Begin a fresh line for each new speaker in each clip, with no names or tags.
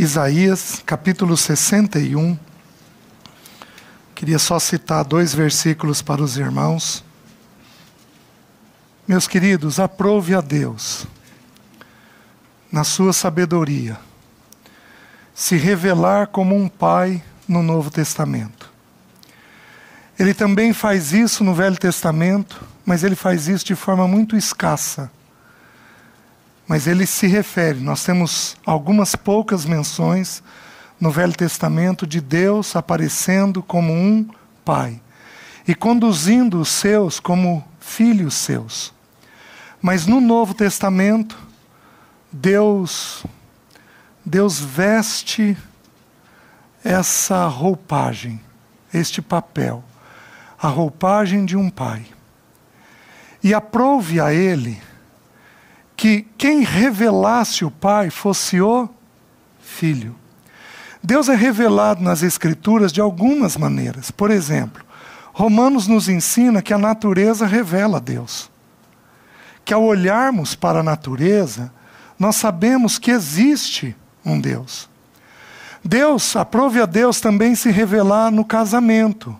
Isaías, capítulo 61. Queria só citar dois versículos para os irmãos. Meus queridos, aprove a Deus, na sua sabedoria, se revelar como um pai no Novo Testamento. Ele também faz isso no Velho Testamento, mas ele faz isso de forma muito escassa mas ele se refere. Nós temos algumas poucas menções no Velho Testamento de Deus aparecendo como um pai e conduzindo os seus como filhos seus. Mas no Novo Testamento, Deus Deus veste essa roupagem, este papel, a roupagem de um pai. E aprouve a ele que quem revelasse o Pai fosse o Filho. Deus é revelado nas Escrituras de algumas maneiras. Por exemplo, Romanos nos ensina que a natureza revela a Deus. Que ao olharmos para a natureza, nós sabemos que existe um Deus. Deus, aprove a Deus também se revelar no casamento.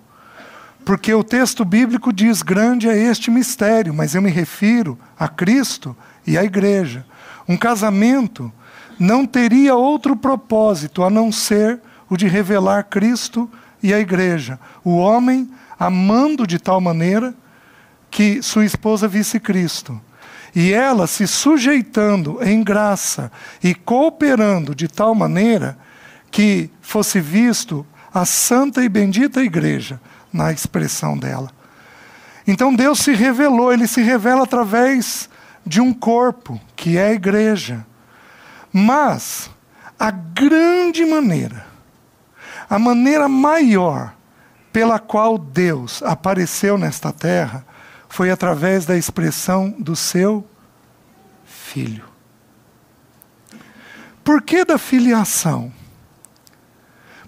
Porque o texto bíblico diz: grande é este mistério, mas eu me refiro a Cristo e a igreja. Um casamento não teria outro propósito a não ser o de revelar Cristo e a igreja. O homem amando de tal maneira que sua esposa visse Cristo. E ela se sujeitando em graça e cooperando de tal maneira que fosse visto a santa e bendita igreja na expressão dela. Então Deus se revelou, ele se revela através de um corpo, que é a igreja. Mas a grande maneira, a maneira maior pela qual Deus apareceu nesta terra foi através da expressão do seu filho. Por que da filiação?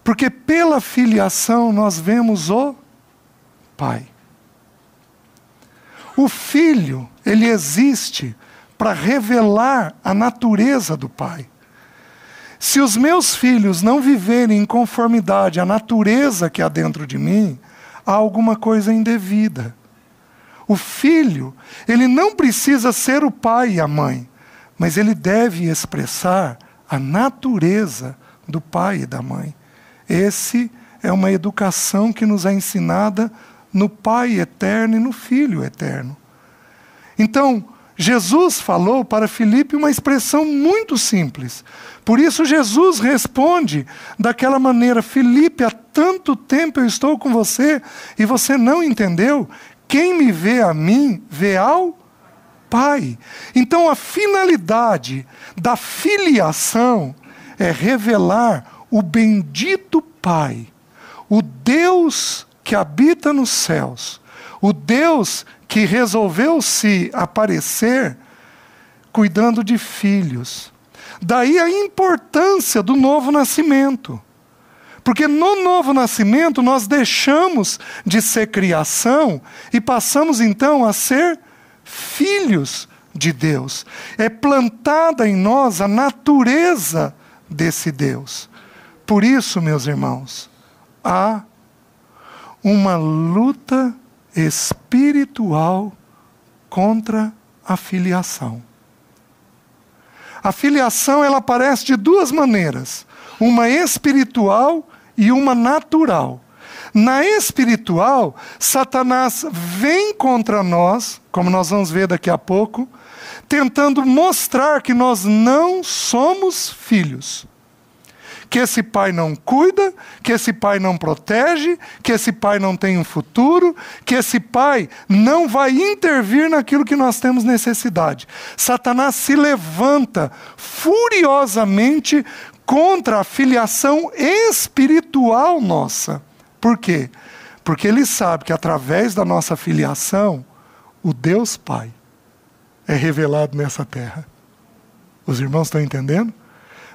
Porque pela filiação nós vemos o Pai. O filho, ele existe para revelar a natureza do pai. Se os meus filhos não viverem em conformidade à natureza que há dentro de mim, há alguma coisa indevida. O filho, ele não precisa ser o pai e a mãe, mas ele deve expressar a natureza do pai e da mãe. Esse é uma educação que nos é ensinada no Pai eterno e no Filho eterno. Então, Jesus falou para Filipe uma expressão muito simples. Por isso, Jesus responde daquela maneira: Filipe, há tanto tempo eu estou com você e você não entendeu? Quem me vê a mim, vê ao Pai. Então, a finalidade da filiação é revelar o bendito Pai, o Deus que habita nos céus, o Deus que resolveu se aparecer cuidando de filhos. Daí a importância do novo nascimento. Porque no novo nascimento nós deixamos de ser criação e passamos então a ser filhos de Deus. É plantada em nós a natureza desse Deus. Por isso, meus irmãos, há uma luta espiritual contra a filiação. A filiação ela aparece de duas maneiras, uma espiritual e uma natural. Na espiritual, Satanás vem contra nós, como nós vamos ver daqui a pouco, tentando mostrar que nós não somos filhos que esse pai não cuida, que esse pai não protege, que esse pai não tem um futuro, que esse pai não vai intervir naquilo que nós temos necessidade. Satanás se levanta furiosamente contra a filiação espiritual nossa. Por quê? Porque ele sabe que através da nossa filiação, o Deus Pai é revelado nessa terra. Os irmãos estão entendendo?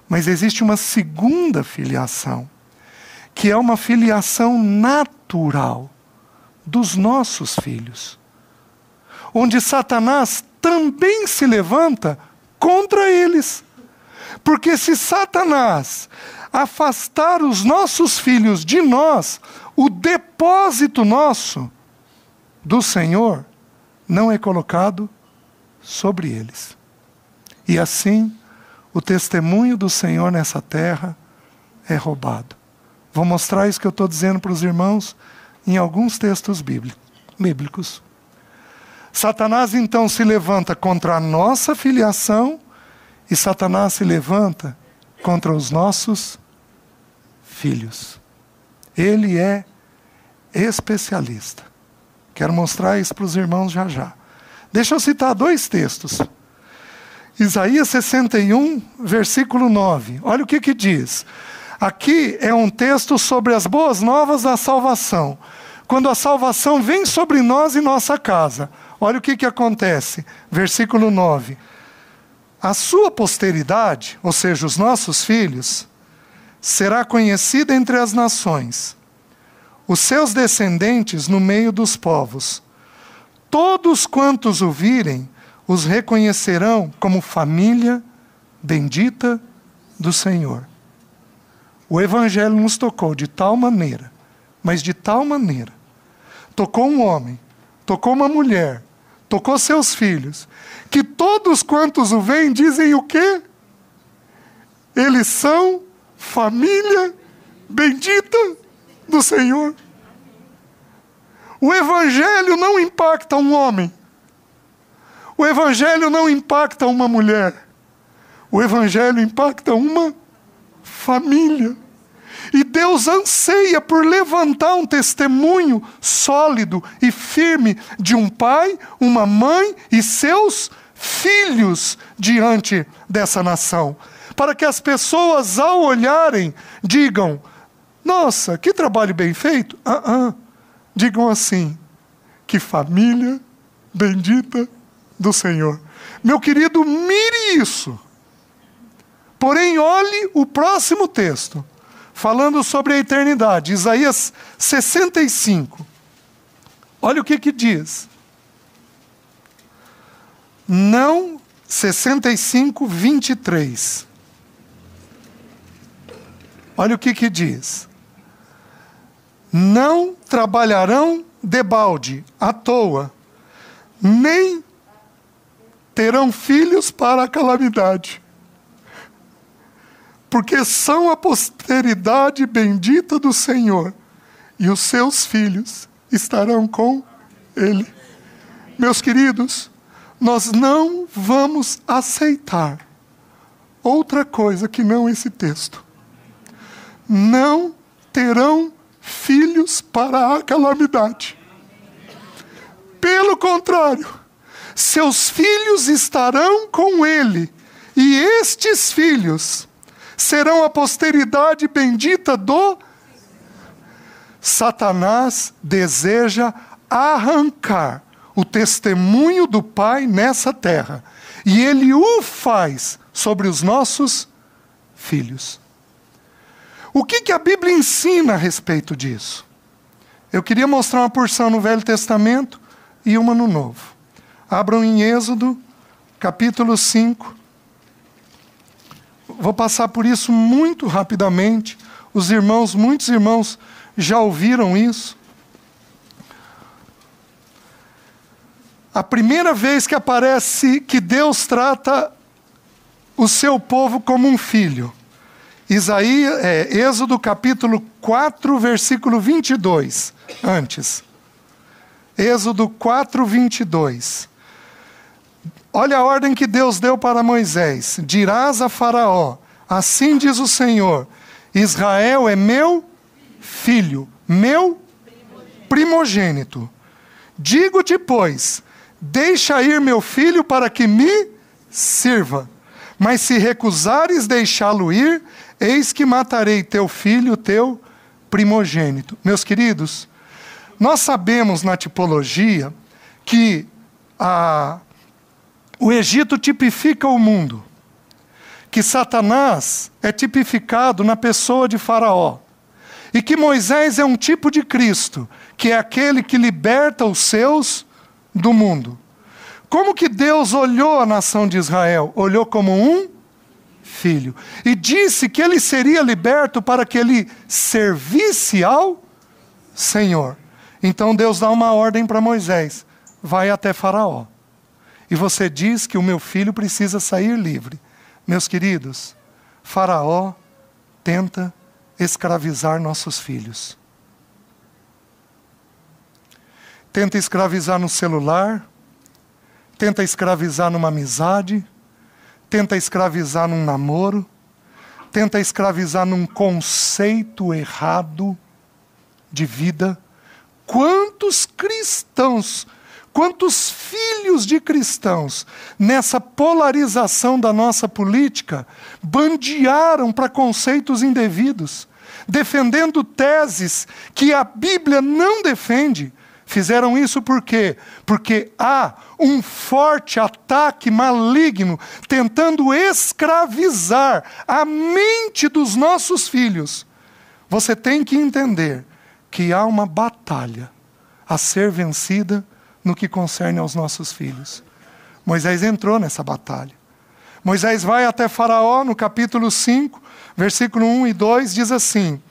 Mas existe uma segunda filiação, que é uma filiação natural dos nossos filhos, onde Satanás também se levanta contra eles. Porque se Satanás afastar os nossos filhos de nós, o depósito nosso do Senhor não é colocado sobre eles. E assim o testemunho do Senhor nessa terra é roubado. Vou mostrar isso que eu estou dizendo para os irmãos em alguns textos bíblicos. Satanás então se levanta contra a nossa filiação e Satanás se levanta contra os nossos filhos. Ele é especialista. Quero mostrar isso para os irmãos já já. Deixa eu citar dois textos Isaías 61, versículo 9. Olha o que, que diz. Aqui é um texto sobre as boas novas da salvação. Quando a salvação vem sobre nós e nossa casa, olha o que, que acontece. Versículo 9. A sua posteridade, ou seja, os nossos filhos, será conhecida entre as nações, os seus descendentes no meio dos povos. Todos quantos o virem os reconhecerão como família bendita do Senhor. O Evangelho nos tocou de tal maneira, mas de tal maneira. Tocou um homem, tocou uma mulher, tocou seus filhos, que todos quantos o veem dizem o quê? Eles são família bendita do Senhor. O Evangelho não impacta um homem, o Evangelho não impacta uma mulher. O Evangelho impacta uma família. E Deus anseia por levantar um testemunho sólido e firme de um pai, uma mãe e seus filhos diante dessa nação. Para que as pessoas, ao olharem, digam: Nossa, que trabalho bem feito! Uh -uh. Digam assim: Que família bendita do Senhor. Meu querido, mire isso. Porém, olhe o próximo texto, falando sobre a eternidade, Isaías 65. Olha o que, que diz. Não 65, 23. Olha o que, que diz. Não trabalharão debalde, à toa, nem terão filhos para a calamidade, porque são a posteridade bendita do Senhor, e os seus filhos estarão com Ele. Meus queridos, nós não vamos aceitar outra coisa que não esse texto. Não terão filhos para a calamidade. Pelo contrário, seus filhos estarão com ele, e estes filhos serão a posteridade bendita do. Satanás deseja arrancar o testemunho do Pai nessa terra, e ele o faz sobre os nossos filhos. O que, que a Bíblia ensina a respeito disso? Eu queria mostrar uma porção no Velho Testamento e uma no Novo. Abram em Êxodo, capítulo 5. Vou passar por isso muito rapidamente. Os irmãos, muitos irmãos já ouviram isso. A primeira vez que aparece que Deus trata o seu povo como um filho. Isaías, é, Êxodo capítulo 4, versículo 22, antes. Êxodo 4, 22. Olha a ordem que Deus deu para Moisés: dirás a Faraó, assim diz o Senhor: Israel é meu filho, meu primogênito. Digo depois: deixa ir meu filho para que me sirva. Mas se recusares deixá-lo ir, eis que matarei teu filho, teu primogênito. Meus queridos, nós sabemos na tipologia que a o Egito tipifica o mundo, que Satanás é tipificado na pessoa de Faraó, e que Moisés é um tipo de Cristo, que é aquele que liberta os seus do mundo. Como que Deus olhou a nação de Israel? Olhou como um filho e disse que ele seria liberto para que ele servisse ao Senhor. Então Deus dá uma ordem para Moisés: vai até Faraó. E você diz que o meu filho precisa sair livre. Meus queridos, Faraó tenta escravizar nossos filhos. Tenta escravizar no celular, tenta escravizar numa amizade, tenta escravizar num namoro, tenta escravizar num conceito errado de vida. Quantos cristãos Quantos filhos de cristãos, nessa polarização da nossa política, bandearam para conceitos indevidos, defendendo teses que a Bíblia não defende? Fizeram isso por quê? Porque há um forte ataque maligno tentando escravizar a mente dos nossos filhos. Você tem que entender que há uma batalha a ser vencida no que concerne aos nossos filhos. Moisés entrou nessa batalha. Moisés vai até Faraó, no capítulo 5, versículo 1 e 2, diz assim: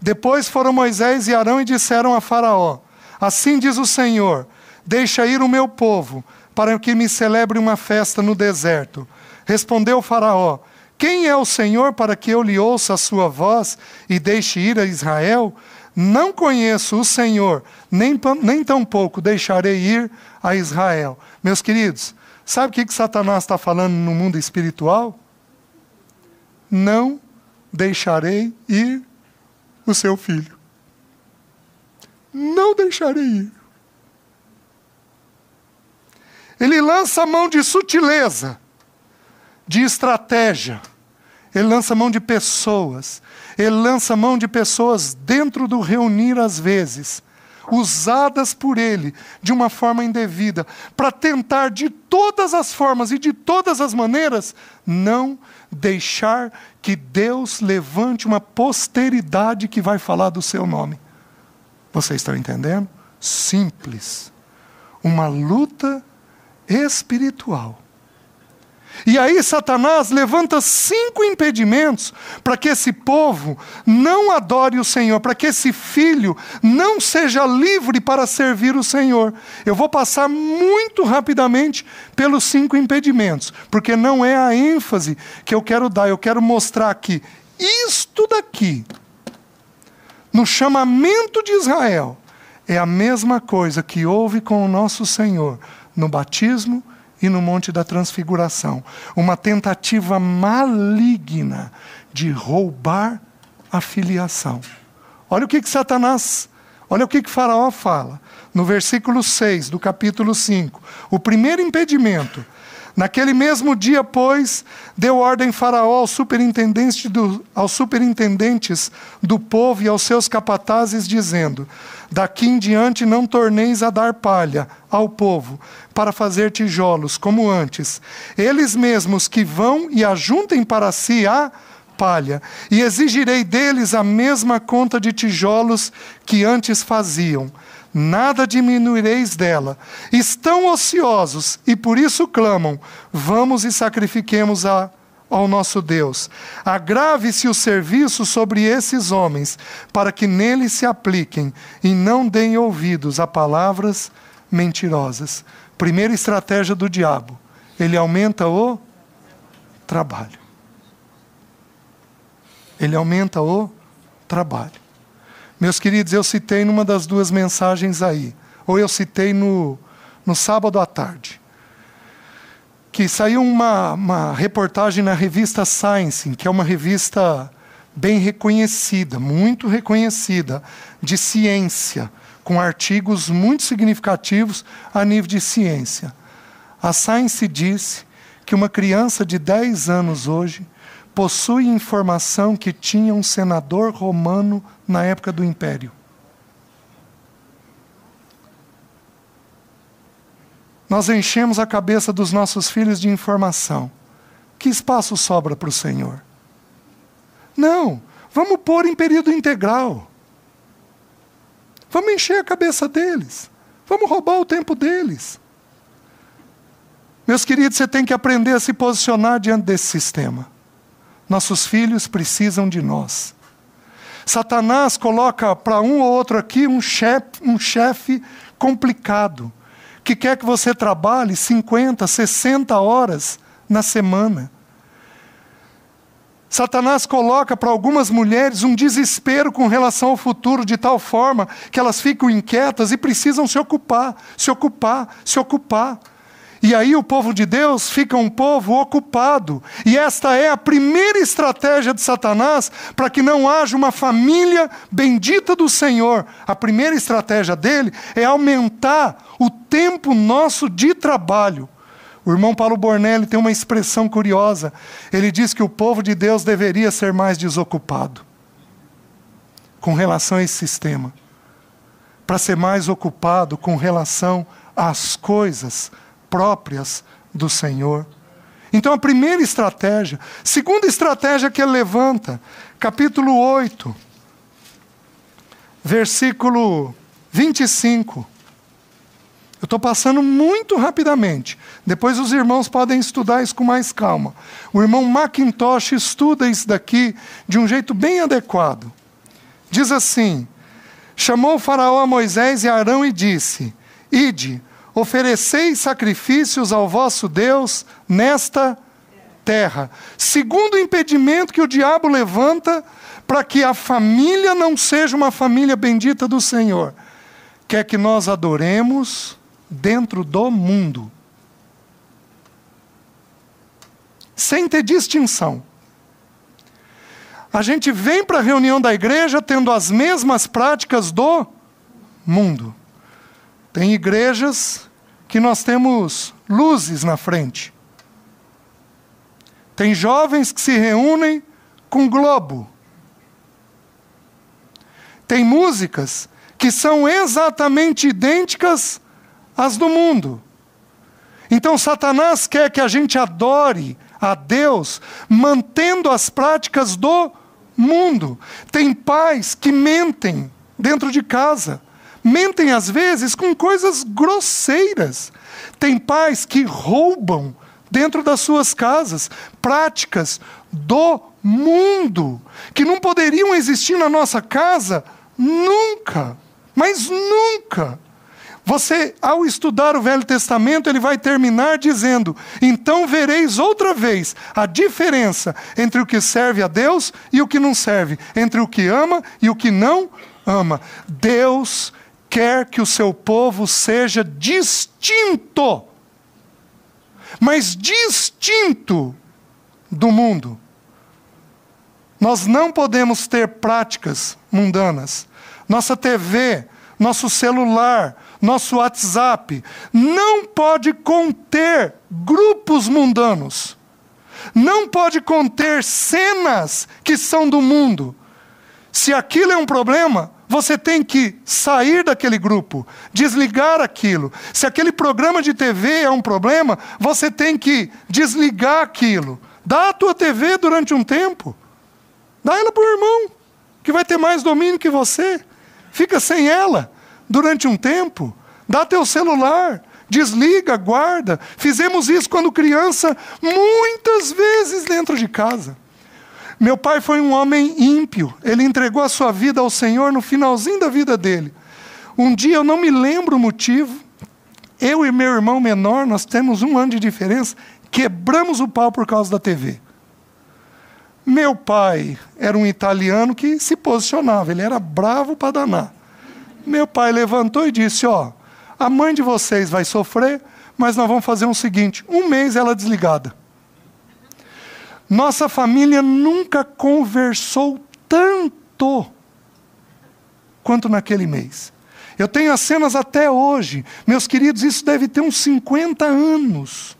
Depois foram Moisés e Arão e disseram a Faraó: Assim diz o Senhor: Deixa ir o meu povo, para que me celebre uma festa no deserto. Respondeu Faraó: Quem é o Senhor para que eu lhe ouça a sua voz e deixe ir a Israel? Não conheço o Senhor, nem, nem tampouco deixarei ir a Israel. Meus queridos, sabe o que, que Satanás está falando no mundo espiritual? Não deixarei ir o seu filho. Não deixarei ir. Ele lança a mão de sutileza, de estratégia, ele lança a mão de pessoas, ele lança mão de pessoas dentro do reunir às vezes, usadas por ele de uma forma indevida, para tentar de todas as formas e de todas as maneiras não deixar que Deus levante uma posteridade que vai falar do seu nome. Vocês estão entendendo? Simples. Uma luta espiritual e aí Satanás levanta cinco impedimentos para que esse povo não adore o Senhor, para que esse filho não seja livre para servir o Senhor. Eu vou passar muito rapidamente pelos cinco impedimentos, porque não é a ênfase que eu quero dar. Eu quero mostrar que isto daqui, no chamamento de Israel, é a mesma coisa que houve com o nosso Senhor no batismo e no Monte da Transfiguração uma tentativa maligna de roubar a filiação. Olha o que, que Satanás, olha o que, que Faraó fala no versículo 6 do capítulo 5. O primeiro impedimento Naquele mesmo dia, pois, deu ordem Faraó ao superintendente do, aos superintendentes do povo e aos seus capatazes, dizendo: Daqui em diante não torneis a dar palha ao povo para fazer tijolos, como antes. Eles mesmos que vão e ajuntem para si a palha, e exigirei deles a mesma conta de tijolos que antes faziam nada diminuireis dela. Estão ociosos e por isso clamam: vamos e sacrifiquemos a, ao nosso Deus. Agrave-se o serviço sobre esses homens, para que neles se apliquem e não deem ouvidos a palavras mentirosas. Primeira estratégia do diabo: ele aumenta o trabalho. Ele aumenta o trabalho. Meus queridos, eu citei numa das duas mensagens aí, ou eu citei no, no sábado à tarde, que saiu uma, uma reportagem na revista Science, que é uma revista bem reconhecida, muito reconhecida, de ciência, com artigos muito significativos a nível de ciência. A Science disse que uma criança de 10 anos hoje possui informação que tinha um senador romano na época do Império. Nós enchemos a cabeça dos nossos filhos de informação. Que espaço sobra para o Senhor? Não, vamos pôr em período integral. Vamos encher a cabeça deles. Vamos roubar o tempo deles. Meus queridos, você tem que aprender a se posicionar diante desse sistema. Nossos filhos precisam de nós. Satanás coloca para um ou outro aqui um chefe, um chefe complicado, que quer que você trabalhe 50, 60 horas na semana. Satanás coloca para algumas mulheres um desespero com relação ao futuro, de tal forma que elas ficam inquietas e precisam se ocupar, se ocupar, se ocupar. E aí o povo de Deus fica um povo ocupado. E esta é a primeira estratégia de Satanás para que não haja uma família bendita do Senhor. A primeira estratégia dele é aumentar o tempo nosso de trabalho. O irmão Paulo Bornelli tem uma expressão curiosa. Ele diz que o povo de Deus deveria ser mais desocupado com relação a esse sistema, para ser mais ocupado com relação às coisas próprias do Senhor. Então, a primeira estratégia. Segunda estratégia que ele levanta, capítulo 8, versículo 25. Eu estou passando muito rapidamente. Depois os irmãos podem estudar isso com mais calma. O irmão Macintosh estuda isso daqui de um jeito bem adequado. Diz assim: Chamou o Faraó a Moisés e Arão e disse: Ide, Ofereceis sacrifícios ao vosso Deus nesta terra. Segundo impedimento que o diabo levanta para que a família não seja uma família bendita do Senhor, quer que nós adoremos dentro do mundo, sem ter distinção. A gente vem para a reunião da igreja tendo as mesmas práticas do mundo. Tem igrejas que nós temos luzes na frente. Tem jovens que se reúnem com globo. Tem músicas que são exatamente idênticas às do mundo. Então, Satanás quer que a gente adore a Deus mantendo as práticas do mundo. Tem pais que mentem dentro de casa. Mentem às vezes com coisas grosseiras. Tem pais que roubam dentro das suas casas práticas do mundo que não poderiam existir na nossa casa nunca. Mas nunca. Você, ao estudar o Velho Testamento, ele vai terminar dizendo: Então vereis outra vez a diferença entre o que serve a Deus e o que não serve, entre o que ama e o que não ama. Deus quer que o seu povo seja distinto, mas distinto do mundo. Nós não podemos ter práticas mundanas. Nossa TV, nosso celular, nosso WhatsApp não pode conter grupos mundanos. Não pode conter cenas que são do mundo. Se aquilo é um problema, você tem que sair daquele grupo, desligar aquilo. Se aquele programa de TV é um problema, você tem que desligar aquilo. Dá a tua TV durante um tempo. Dá ela para o irmão, que vai ter mais domínio que você. Fica sem ela durante um tempo. Dá teu celular desliga, guarda. Fizemos isso quando criança, muitas vezes dentro de casa. Meu pai foi um homem ímpio, ele entregou a sua vida ao Senhor no finalzinho da vida dele. Um dia eu não me lembro o motivo, eu e meu irmão menor, nós temos um ano de diferença, quebramos o pau por causa da TV. Meu pai era um italiano que se posicionava, ele era bravo para danar. Meu pai levantou e disse: Ó, a mãe de vocês vai sofrer, mas nós vamos fazer o um seguinte: um mês ela é desligada. Nossa família nunca conversou tanto quanto naquele mês. Eu tenho as cenas até hoje. Meus queridos, isso deve ter uns 50 anos.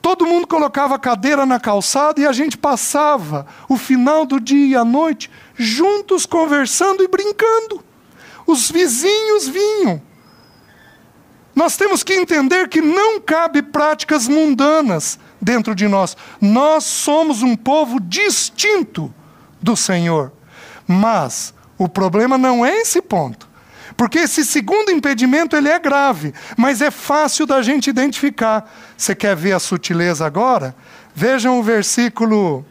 Todo mundo colocava a cadeira na calçada e a gente passava o final do dia e a noite juntos conversando e brincando. Os vizinhos vinham. Nós temos que entender que não cabe práticas mundanas dentro de nós. Nós somos um povo distinto do Senhor. Mas o problema não é esse ponto. Porque esse segundo impedimento ele é grave, mas é fácil da gente identificar. Você quer ver a sutileza agora? Vejam o versículo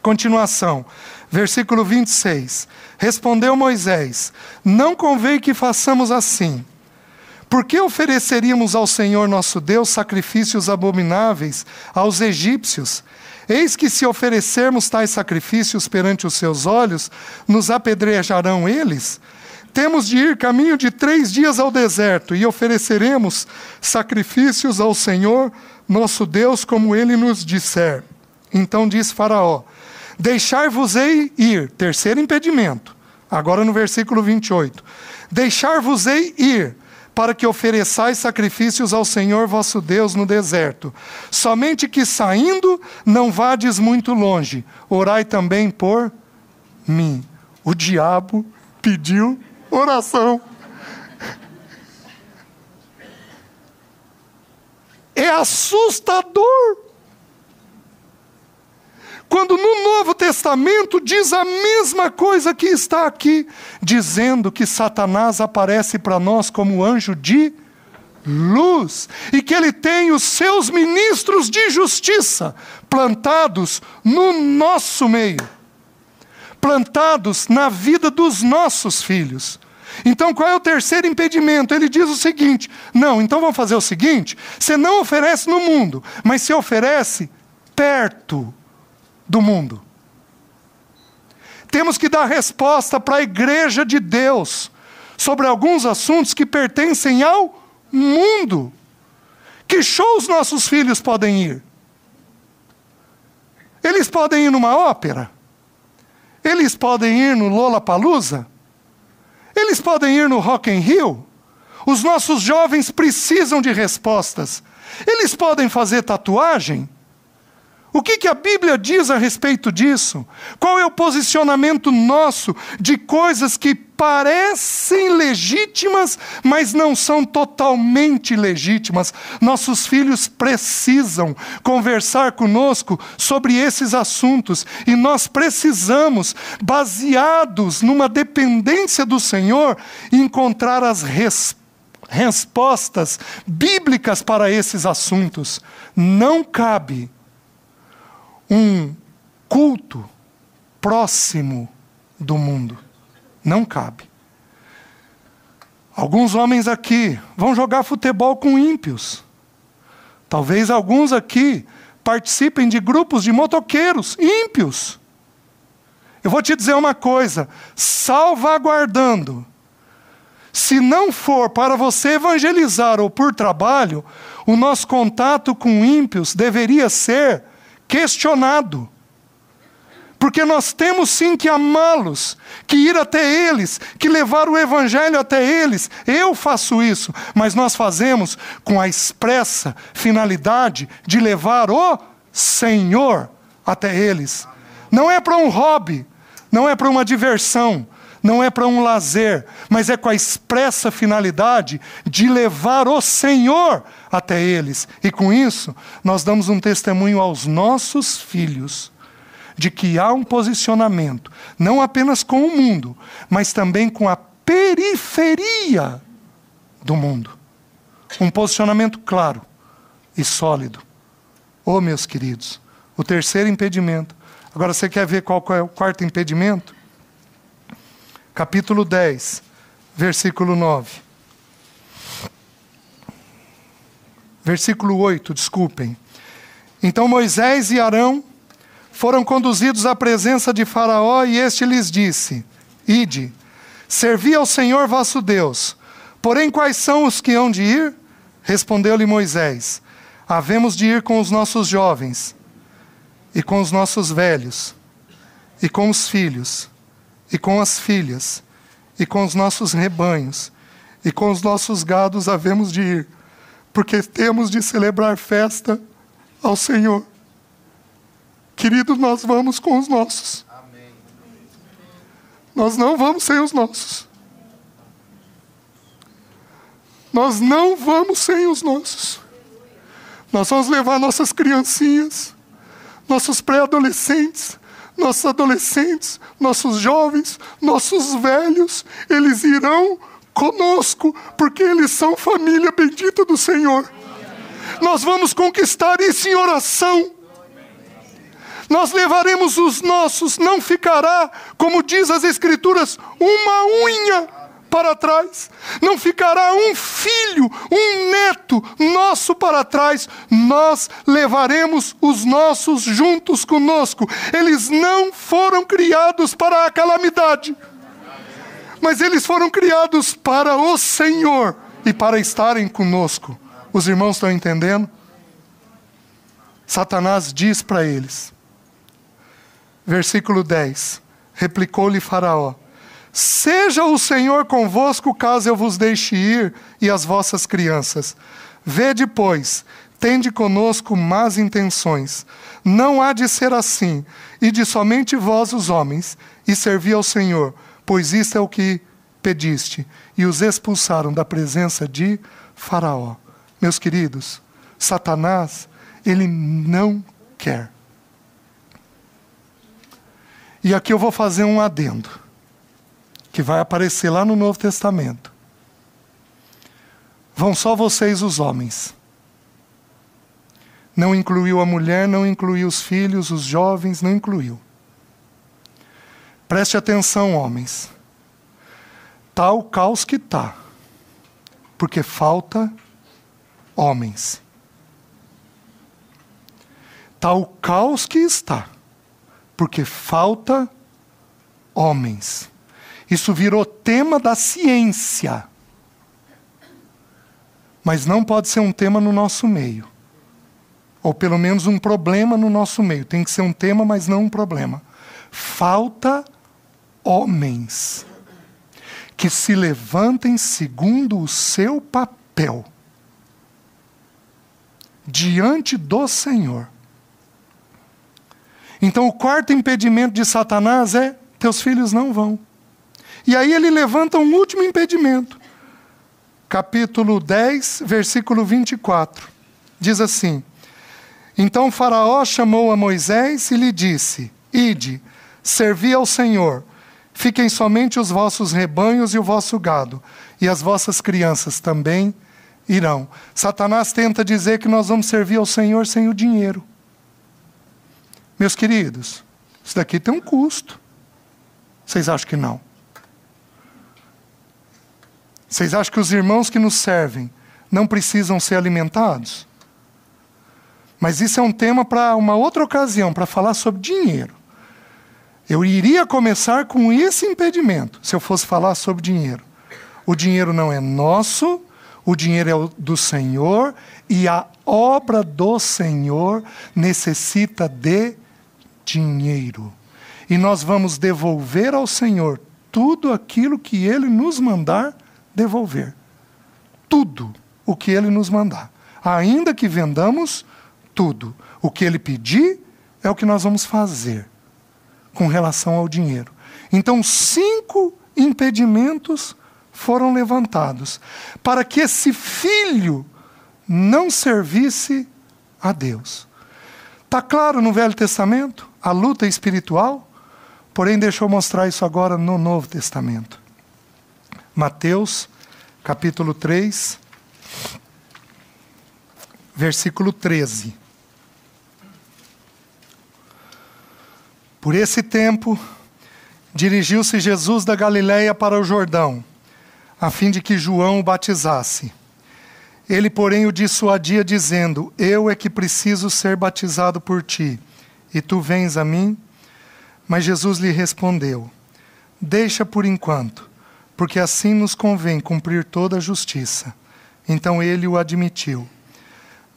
continuação, versículo 26. Respondeu Moisés: Não convém que façamos assim. Por que ofereceríamos ao Senhor nosso Deus sacrifícios abomináveis aos egípcios? Eis que se oferecermos tais sacrifícios perante os seus olhos, nos apedrejarão eles? Temos de ir caminho de três dias ao deserto e ofereceremos sacrifícios ao Senhor nosso Deus, como ele nos disser. Então diz Faraó: Deixar-vos-ei ir. Terceiro impedimento. Agora no versículo 28. Deixar-vos-ei ir para que ofereçais sacrifícios ao Senhor vosso Deus no deserto. Somente que saindo não vades muito longe, orai também por mim. O diabo pediu oração. É assustador quando no Novo Testamento diz a mesma coisa que está aqui, dizendo que Satanás aparece para nós como anjo de luz e que ele tem os seus ministros de justiça plantados no nosso meio, plantados na vida dos nossos filhos. Então, qual é o terceiro impedimento? Ele diz o seguinte: não, então vamos fazer o seguinte: você não oferece no mundo, mas se oferece perto do mundo. Temos que dar resposta para a igreja de Deus sobre alguns assuntos que pertencem ao mundo. Que show os nossos filhos podem ir? Eles podem ir numa ópera? Eles podem ir no Lola Palusa? Eles podem ir no Rock in Rio? Os nossos jovens precisam de respostas. Eles podem fazer tatuagem? O que, que, a Bíblia diz a respeito disso? Qual é o posicionamento nosso de coisas que parecem legítimas, mas não são totalmente legítimas? Nossos filhos precisam conversar conosco sobre esses assuntos e nós precisamos, baseados numa dependência do Senhor, encontrar as respostas respostas bíblicas para esses assuntos. Não cabe um culto próximo do mundo. Não cabe. Alguns homens aqui vão jogar futebol com ímpios. Talvez alguns aqui participem de grupos de motoqueiros ímpios. Eu vou te dizer uma coisa, salvaguardando. Se não for para você evangelizar ou por trabalho, o nosso contato com ímpios deveria ser questionado. Porque nós temos sim que amá-los, que ir até eles, que levar o evangelho até eles. Eu faço isso, mas nós fazemos com a expressa finalidade de levar o Senhor até eles. Não é para um hobby, não é para uma diversão, não é para um lazer, mas é com a expressa finalidade de levar o Senhor até eles. E com isso, nós damos um testemunho aos nossos filhos de que há um posicionamento, não apenas com o mundo, mas também com a periferia do mundo. Um posicionamento claro e sólido. Oh, meus queridos, o terceiro impedimento. Agora você quer ver qual é o quarto impedimento? capítulo 10, versículo 9. Versículo 8, desculpem. Então Moisés e Arão foram conduzidos à presença de Faraó e este lhes disse: Ide, servi ao Senhor vosso Deus. Porém, quais são os que hão de ir? Respondeu-lhe Moisés: Havemos de ir com os nossos jovens, e com os nossos velhos, e com os filhos, e com as filhas, e com os nossos rebanhos, e com os nossos gados havemos de ir, porque temos de celebrar festa ao Senhor. Querido, nós vamos com os nossos. Amém. Nós não vamos sem os nossos. Nós não vamos sem os nossos. Nós vamos levar nossas criancinhas, nossos pré-adolescentes, nossos adolescentes, nossos jovens, nossos velhos, eles irão conosco, porque eles são família bendita do Senhor. Nós vamos conquistar isso em oração. Nós levaremos os nossos, não ficará, como diz as Escrituras, uma unha para trás, não ficará um filho, um neto nosso para trás, nós levaremos os nossos juntos conosco. Eles não foram criados para a calamidade, mas eles foram criados para o Senhor e para estarem conosco. Os irmãos estão entendendo? Satanás diz para eles, versículo 10: replicou-lhe Faraó Seja o Senhor convosco, caso eu vos deixe ir, e as vossas crianças. Vede, pois, tende conosco más intenções. Não há de ser assim, e de somente vós, os homens, e servi ao Senhor, pois isto é o que pediste. E os expulsaram da presença de Faraó. Meus queridos, Satanás, ele não quer. E aqui eu vou fazer um adendo que vai aparecer lá no Novo Testamento. Vão só vocês, os homens. Não incluiu a mulher, não incluiu os filhos, os jovens, não incluiu. Preste atenção, homens. Está tá, tá o caos que está, porque falta homens. Está o caos que está, porque falta homens. Isso virou tema da ciência. Mas não pode ser um tema no nosso meio. Ou pelo menos um problema no nosso meio. Tem que ser um tema, mas não um problema. Falta homens que se levantem segundo o seu papel diante do Senhor. Então, o quarto impedimento de Satanás é: teus filhos não vão. E aí ele levanta um último impedimento. Capítulo 10, versículo 24. Diz assim: Então Faraó chamou a Moisés e lhe disse: Ide, servi ao Senhor. Fiquem somente os vossos rebanhos e o vosso gado, e as vossas crianças também irão. Satanás tenta dizer que nós vamos servir ao Senhor sem o dinheiro. Meus queridos, isso daqui tem um custo. Vocês acham que não? Vocês acham que os irmãos que nos servem não precisam ser alimentados? Mas isso é um tema para uma outra ocasião, para falar sobre dinheiro. Eu iria começar com esse impedimento, se eu fosse falar sobre dinheiro. O dinheiro não é nosso, o dinheiro é do Senhor e a obra do Senhor necessita de dinheiro. E nós vamos devolver ao Senhor tudo aquilo que ele nos mandar devolver tudo o que ele nos mandar. Ainda que vendamos tudo, o que ele pedir é o que nós vamos fazer com relação ao dinheiro. Então, cinco impedimentos foram levantados para que esse filho não servisse a Deus. Está claro no Velho Testamento a luta espiritual? Porém, deixa eu mostrar isso agora no Novo Testamento. Mateus, capítulo 3, versículo 13. Por esse tempo, dirigiu-se Jesus da Galiléia para o Jordão, a fim de que João o batizasse. Ele, porém, o dissuadia, dizendo: Eu é que preciso ser batizado por ti, e tu vens a mim? Mas Jesus lhe respondeu: Deixa por enquanto porque assim nos convém cumprir toda a justiça. Então ele o admitiu.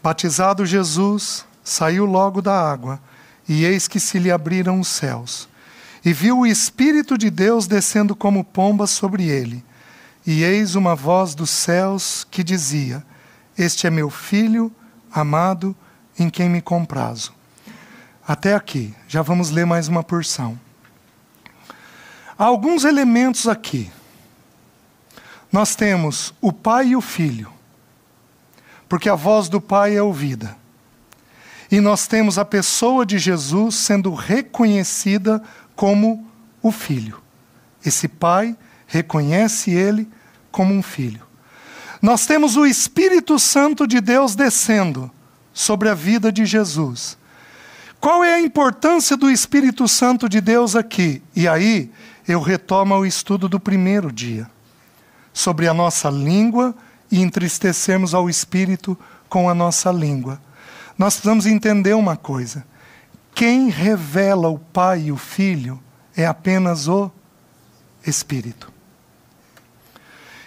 Batizado Jesus, saiu logo da água, e eis que se lhe abriram os céus. E viu o Espírito de Deus descendo como pomba sobre ele. E eis uma voz dos céus que dizia: Este é meu filho amado, em quem me comprazo. Até aqui, já vamos ler mais uma porção. Há alguns elementos aqui nós temos o pai e o filho, porque a voz do pai é ouvida. E nós temos a pessoa de Jesus sendo reconhecida como o filho. Esse pai reconhece ele como um filho. Nós temos o Espírito Santo de Deus descendo sobre a vida de Jesus. Qual é a importância do Espírito Santo de Deus aqui? E aí eu retomo o estudo do primeiro dia sobre a nossa língua e entristecermos ao espírito com a nossa língua. Nós precisamos entender uma coisa: quem revela o Pai e o Filho é apenas o Espírito.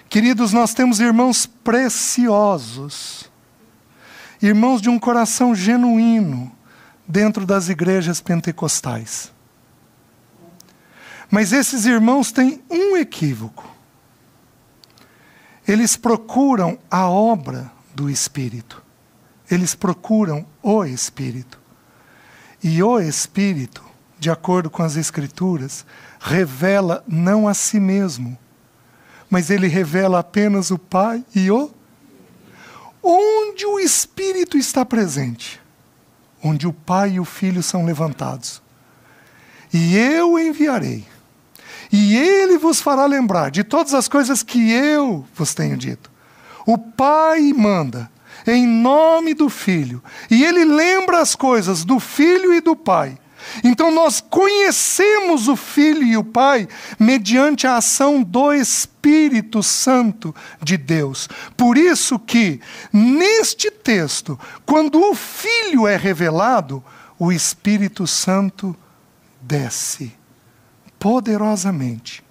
Queridos, nós temos irmãos preciosos, irmãos de um coração genuíno dentro das igrejas pentecostais. Mas esses irmãos têm um equívoco. Eles procuram a obra do Espírito. Eles procuram o Espírito. E o Espírito, de acordo com as Escrituras, revela não a si mesmo, mas ele revela apenas o Pai e o. Onde o Espírito está presente, onde o Pai e o Filho são levantados. E eu enviarei e ele vos fará lembrar de todas as coisas que eu vos tenho dito. O Pai manda em nome do Filho, e ele lembra as coisas do Filho e do Pai. Então nós conhecemos o Filho e o Pai mediante a ação do Espírito Santo de Deus. Por isso que neste texto, quando o Filho é revelado, o Espírito Santo desce poderosamente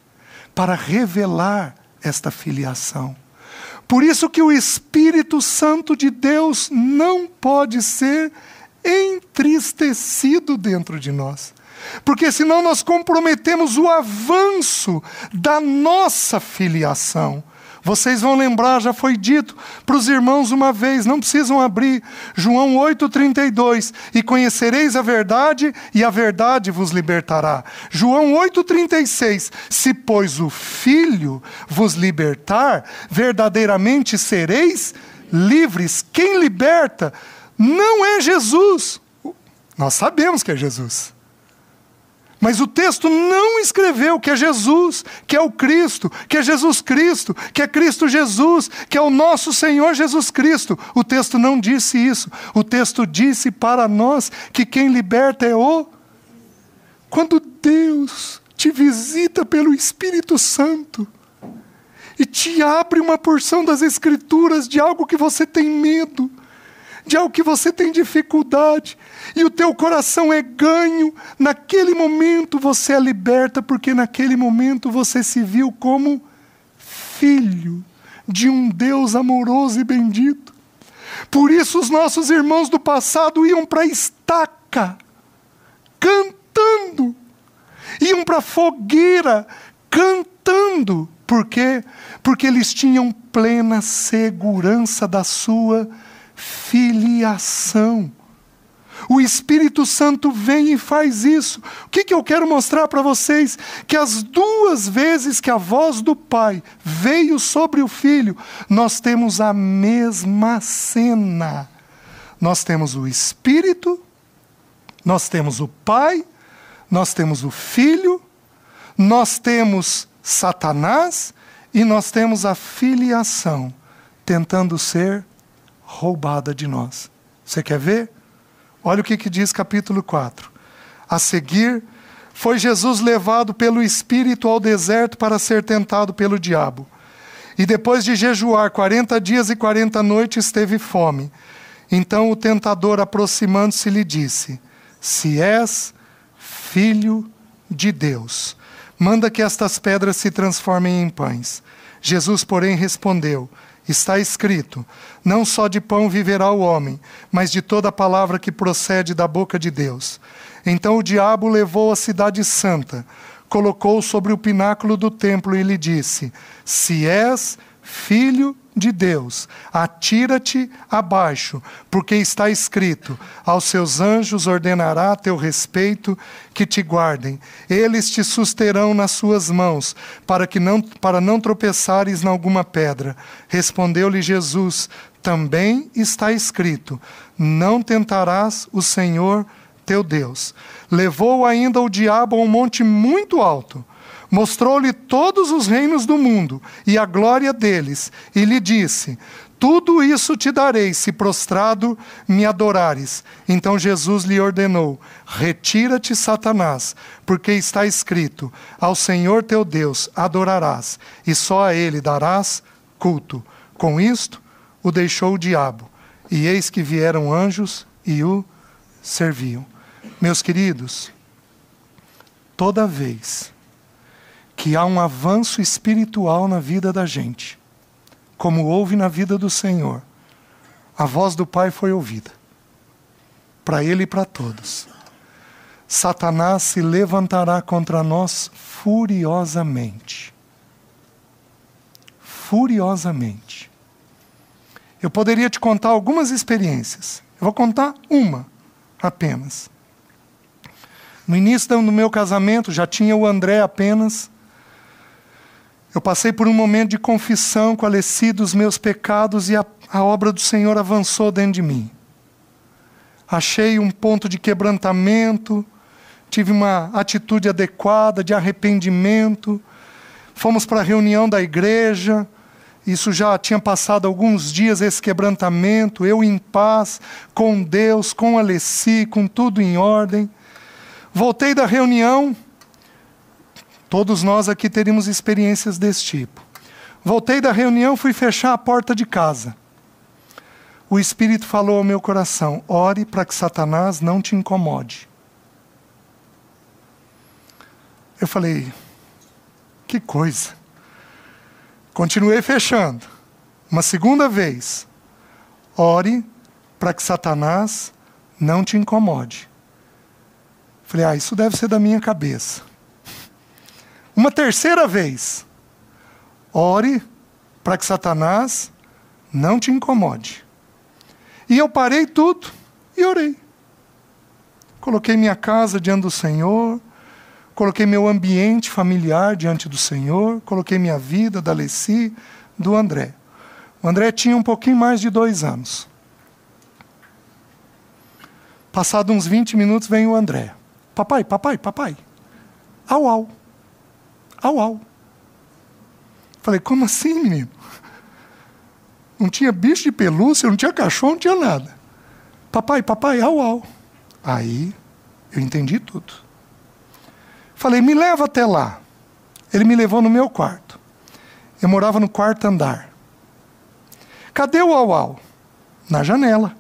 para revelar esta filiação. Por isso que o Espírito Santo de Deus não pode ser entristecido dentro de nós. Porque senão nós comprometemos o avanço da nossa filiação vocês vão lembrar, já foi dito para os irmãos uma vez, não precisam abrir. João 8,32. E conhecereis a verdade, e a verdade vos libertará. João 8,36. Se, pois, o Filho vos libertar, verdadeiramente sereis livres. Quem liberta não é Jesus. Nós sabemos que é Jesus. Mas o texto não escreveu que é Jesus, que é o Cristo, que é Jesus Cristo, que é Cristo Jesus, que é o nosso Senhor Jesus Cristo. O texto não disse isso. O texto disse para nós que quem liberta é o. Quando Deus te visita pelo Espírito Santo e te abre uma porção das Escrituras de algo que você tem medo de algo é que você tem dificuldade, e o teu coração é ganho, naquele momento você é liberta, porque naquele momento você se viu como filho de um Deus amoroso e bendito. Por isso os nossos irmãos do passado iam para a estaca, cantando, iam para a fogueira, cantando. Por quê? Porque eles tinham plena segurança da sua filiação. O Espírito Santo vem e faz isso. O que, que eu quero mostrar para vocês? Que as duas vezes que a voz do Pai veio sobre o Filho, nós temos a mesma cena. Nós temos o Espírito, nós temos o Pai, nós temos o Filho, nós temos Satanás e nós temos a filiação tentando ser roubada de nós. Você quer ver? Olha o que, que diz capítulo 4. A seguir, foi Jesus levado pelo Espírito ao deserto para ser tentado pelo diabo. E depois de jejuar 40 dias e 40 noites, teve fome. Então o tentador, aproximando-se, lhe disse: Se és filho de Deus, manda que estas pedras se transformem em pães. Jesus, porém, respondeu: Está escrito: Não só de pão viverá o homem, mas de toda palavra que procede da boca de Deus. Então o diabo levou a cidade santa, colocou sobre o pináculo do templo e lhe disse: Se és filho de Deus. Atira-te abaixo, porque está escrito: Aos seus anjos ordenará a teu respeito que te guardem. Eles te susterão nas suas mãos, para que não para não tropeçares em alguma pedra. Respondeu-lhe Jesus: Também está escrito: Não tentarás o Senhor teu Deus. Levou ainda o diabo a um monte muito alto Mostrou-lhe todos os reinos do mundo e a glória deles, e lhe disse: Tudo isso te darei se prostrado me adorares. Então Jesus lhe ordenou: Retira-te, Satanás, porque está escrito: Ao Senhor teu Deus adorarás, e só a ele darás culto. Com isto, o deixou o diabo, e eis que vieram anjos e o serviam. Meus queridos, toda vez que há um avanço espiritual na vida da gente, como houve na vida do Senhor. A voz do Pai foi ouvida, para ele e para todos. Satanás se levantará contra nós furiosamente. Furiosamente. Eu poderia te contar algumas experiências. Eu vou contar uma apenas. No início do meu casamento já tinha o André apenas. Eu passei por um momento de confissão com Alessi dos meus pecados e a, a obra do Senhor avançou dentro de mim. Achei um ponto de quebrantamento, tive uma atitude adequada de arrependimento. Fomos para a reunião da igreja, isso já tinha passado alguns dias esse quebrantamento, eu em paz, com Deus, com Alessi, com tudo em ordem. Voltei da reunião, Todos nós aqui teríamos experiências desse tipo. Voltei da reunião, fui fechar a porta de casa. O Espírito falou ao meu coração: ore para que Satanás não te incomode. Eu falei: que coisa. Continuei fechando. Uma segunda vez. Ore para que Satanás não te incomode. Falei: ah, isso deve ser da minha cabeça. Uma terceira vez, ore para que Satanás não te incomode. E eu parei tudo e orei. Coloquei minha casa diante do Senhor, coloquei meu ambiente familiar diante do Senhor, coloquei minha vida, da Leci, do André. O André tinha um pouquinho mais de dois anos. Passado uns 20 minutos, vem o André. Papai, papai, papai. Au, au au au. Falei, como assim, menino? Não tinha bicho de pelúcia, não tinha cachorro, não tinha nada. Papai, papai, au au. Aí eu entendi tudo. Falei, me leva até lá. Ele me levou no meu quarto. Eu morava no quarto andar. Cadê o au au? Na janela.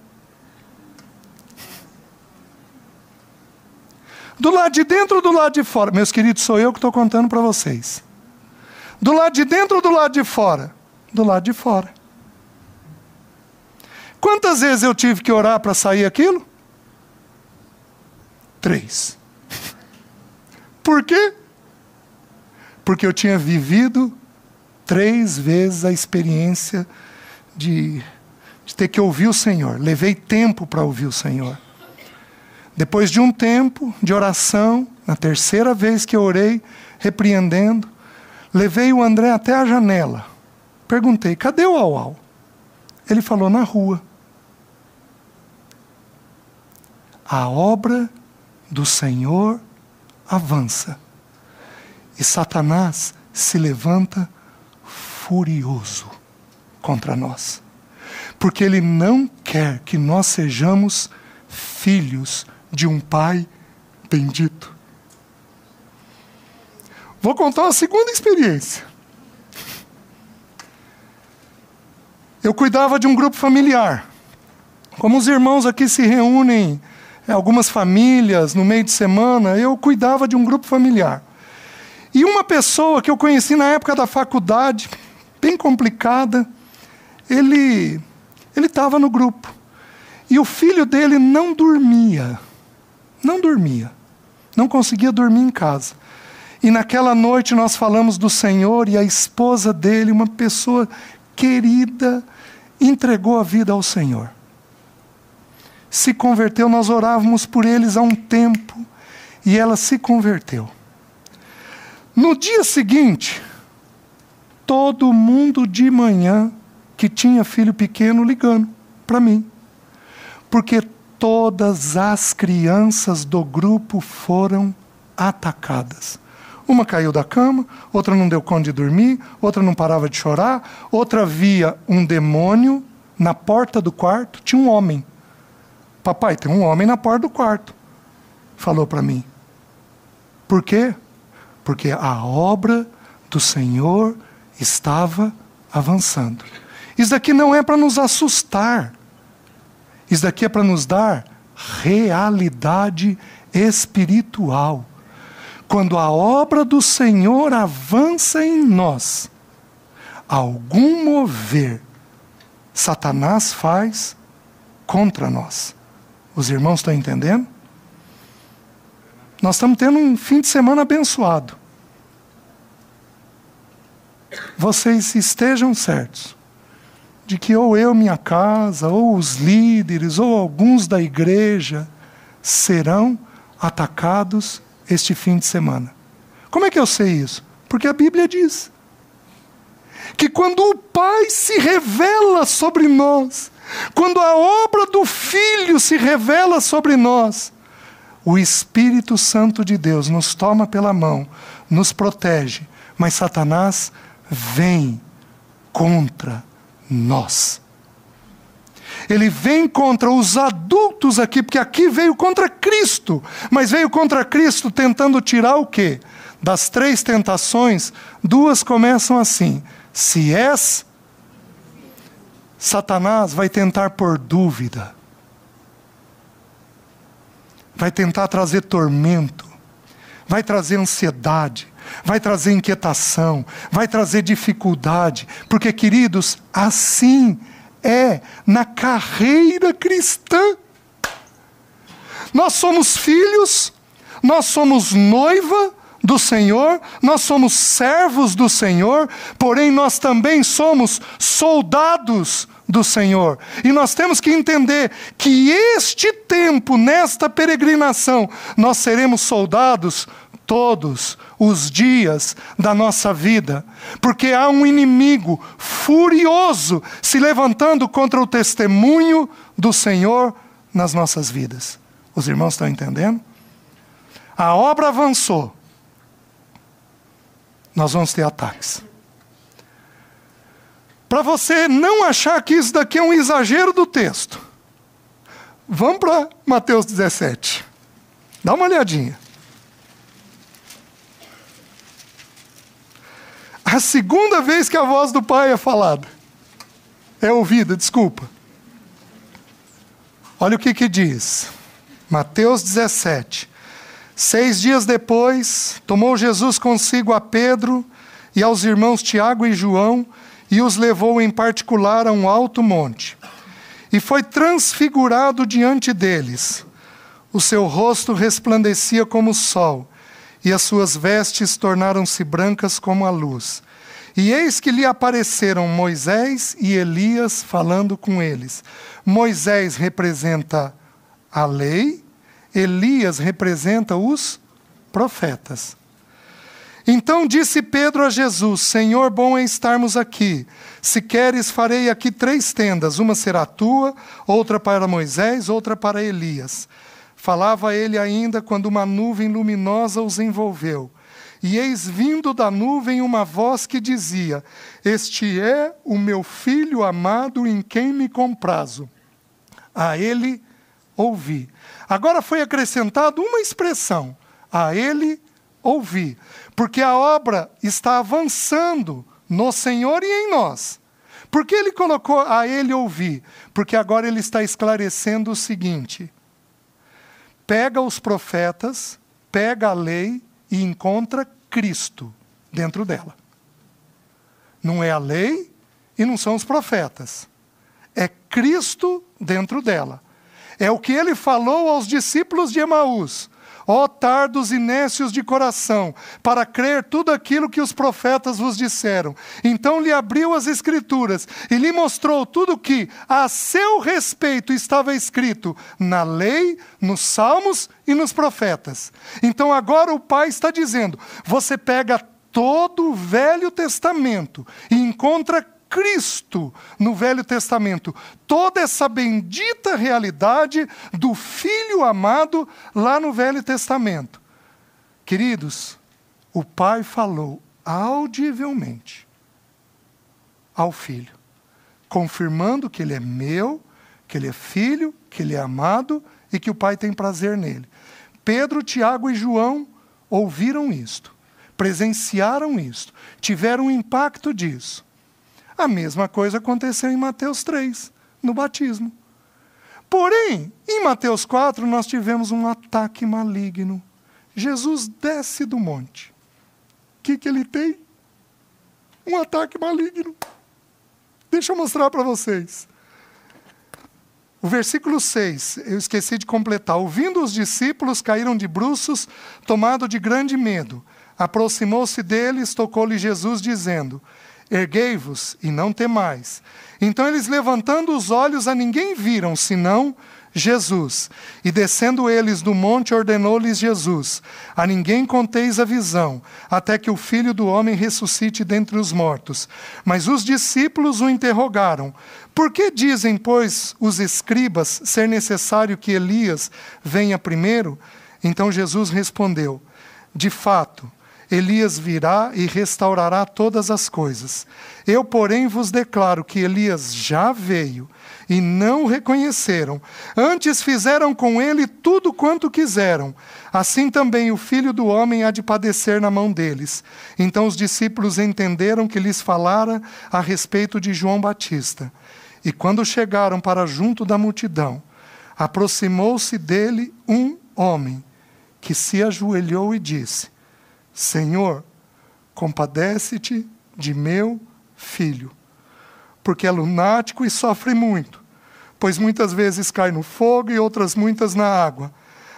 Do lado de dentro ou do lado de fora? Meus queridos, sou eu que estou contando para vocês. Do lado de dentro ou do lado de fora? Do lado de fora. Quantas vezes eu tive que orar para sair aquilo? Três. Por quê? Porque eu tinha vivido três vezes a experiência de, de ter que ouvir o Senhor. Levei tempo para ouvir o Senhor. Depois de um tempo de oração, na terceira vez que eu orei, repreendendo, levei o André até a janela. Perguntei: cadê o Auau? Ele falou: na rua. A obra do Senhor avança. E Satanás se levanta furioso contra nós, porque ele não quer que nós sejamos filhos de um pai bendito. Vou contar a segunda experiência. Eu cuidava de um grupo familiar. Como os irmãos aqui se reúnem, é, algumas famílias no meio de semana, eu cuidava de um grupo familiar. E uma pessoa que eu conheci na época da faculdade, bem complicada, ele ele estava no grupo. E o filho dele não dormia. Não dormia. Não conseguia dormir em casa. E naquela noite nós falamos do Senhor e a esposa dele, uma pessoa querida, entregou a vida ao Senhor. Se converteu, nós orávamos por eles há um tempo e ela se converteu. No dia seguinte, todo mundo de manhã que tinha filho pequeno ligando para mim, porque todas as crianças do grupo foram atacadas. Uma caiu da cama, outra não deu conta de dormir, outra não parava de chorar, outra via um demônio na porta do quarto, tinha um homem. Papai, tem um homem na porta do quarto. Falou para mim. Por quê? Porque a obra do Senhor estava avançando. Isso aqui não é para nos assustar. Isso daqui é para nos dar realidade espiritual. Quando a obra do Senhor avança em nós, algum mover Satanás faz contra nós. Os irmãos estão entendendo? Nós estamos tendo um fim de semana abençoado. Vocês estejam certos de que ou eu, minha casa, ou os líderes, ou alguns da igreja serão atacados este fim de semana. Como é que eu sei isso? Porque a Bíblia diz que quando o Pai se revela sobre nós, quando a obra do Filho se revela sobre nós, o Espírito Santo de Deus nos toma pela mão, nos protege, mas Satanás vem contra nós. Ele vem contra os adultos aqui, porque aqui veio contra Cristo, mas veio contra Cristo tentando tirar o quê? Das três tentações, duas começam assim: se és, Satanás vai tentar por dúvida, vai tentar trazer tormento, vai trazer ansiedade, vai trazer inquietação, vai trazer dificuldade, porque, queridos, assim é na carreira cristã. Nós somos filhos, nós somos noiva do Senhor, nós somos servos do Senhor, porém nós também somos soldados do Senhor. E nós temos que entender que este tempo, nesta peregrinação, nós seremos soldados todos os dias da nossa vida, porque há um inimigo furioso se levantando contra o testemunho do Senhor nas nossas vidas. Os irmãos estão entendendo? A obra avançou. Nós vamos ter ataques. Para você não achar que isso daqui é um exagero do texto, vamos para Mateus 17. Dá uma olhadinha. a segunda vez que a voz do Pai é falada. É ouvida, desculpa. Olha o que, que diz. Mateus 17. Seis dias depois, tomou Jesus consigo a Pedro e aos irmãos Tiago e João e os levou em particular a um alto monte. E foi transfigurado diante deles. O seu rosto resplandecia como o sol e as suas vestes tornaram-se brancas como a luz. E eis que lhe apareceram Moisés e Elias falando com eles. Moisés representa a lei, Elias representa os profetas. Então disse Pedro a Jesus: Senhor, bom é estarmos aqui. Se queres, farei aqui três tendas: uma será tua, outra para Moisés, outra para Elias. Falava ele ainda quando uma nuvem luminosa os envolveu. E eis vindo da nuvem uma voz que dizia: Este é o meu filho amado em quem me comprazo. A ele ouvi. Agora foi acrescentado uma expressão: A ele ouvi. Porque a obra está avançando no Senhor e em nós. Por que ele colocou a ele ouvi, Porque agora ele está esclarecendo o seguinte: pega os profetas, pega a lei e encontra Cristo dentro dela. Não é a lei e não são os profetas. É Cristo dentro dela. É o que ele falou aos discípulos de Emaús. Ó tardos e de coração, para crer tudo aquilo que os profetas vos disseram. Então lhe abriu as Escrituras e lhe mostrou tudo o que a seu respeito estava escrito na lei, nos salmos e nos profetas. Então agora o Pai está dizendo: você pega todo o Velho Testamento e encontra Cristo no Velho Testamento. Toda essa bendita realidade do Filho amado lá no Velho Testamento. Queridos, o Pai falou audivelmente ao Filho, confirmando que ele é meu, que ele é filho, que ele é amado e que o Pai tem prazer nele. Pedro, Tiago e João ouviram isto, presenciaram isto, tiveram impacto disso. A mesma coisa aconteceu em Mateus 3, no batismo. Porém, em Mateus 4, nós tivemos um ataque maligno. Jesus desce do monte. O que, que ele tem? Um ataque maligno. Deixa eu mostrar para vocês. O versículo 6, eu esqueci de completar. Ouvindo os discípulos, caíram de bruços, tomado de grande medo. Aproximou-se deles, tocou-lhe Jesus, dizendo: Erguei-vos e não temais. Então eles, levantando os olhos, a ninguém viram, senão Jesus. E descendo eles do monte, ordenou-lhes Jesus: A ninguém conteis a visão, até que o filho do homem ressuscite dentre os mortos. Mas os discípulos o interrogaram: Por que dizem, pois, os escribas ser necessário que Elias venha primeiro? Então Jesus respondeu: De fato, Elias virá e restaurará todas as coisas. Eu, porém, vos declaro que Elias já veio e não o reconheceram. Antes fizeram com ele tudo quanto quiseram. Assim também o filho do homem há de padecer na mão deles. Então os discípulos entenderam que lhes falara a respeito de João Batista. E quando chegaram para junto da multidão, aproximou-se dele um homem que se ajoelhou e disse: Senhor, compadece-te de meu filho, porque é lunático e sofre muito, pois muitas vezes cai no fogo e outras muitas na água.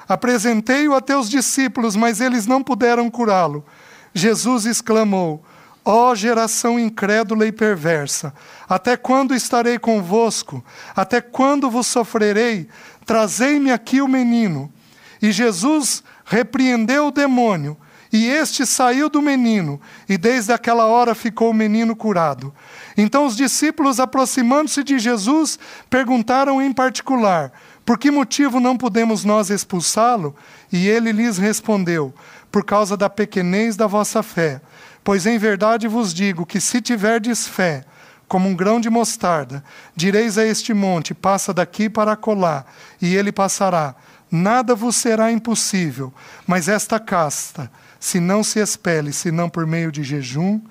Apresentei-o a teus discípulos, mas eles não puderam curá-lo. Jesus exclamou: Ó oh, geração incrédula e perversa, até quando estarei convosco? Até quando vos sofrerei? Trazei-me aqui o menino. E Jesus repreendeu o demônio e este saiu do menino, e desde aquela hora ficou o menino curado. Então os discípulos, aproximando-se de Jesus, perguntaram em particular: Por que motivo não podemos nós expulsá-lo? E ele lhes respondeu: Por causa da pequenez da vossa fé. Pois em verdade vos digo que se tiverdes fé, como um grão de mostarda, direis a este monte: passa daqui para colar, e ele passará. Nada vos será impossível, mas esta casta se não se expele, senão por meio de jejum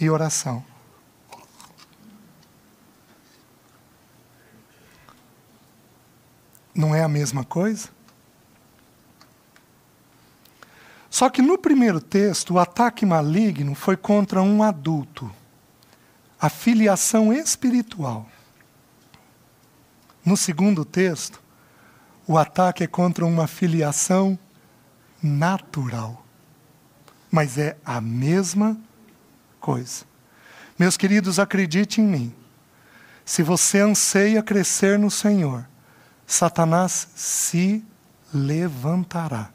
e oração. Não é a mesma coisa? Só que no primeiro texto, o ataque maligno foi contra um adulto, a filiação espiritual. No segundo texto, o ataque é contra uma filiação natural mas é a mesma coisa. Meus queridos, acredite em mim. Se você anseia crescer no Senhor, Satanás se levantará.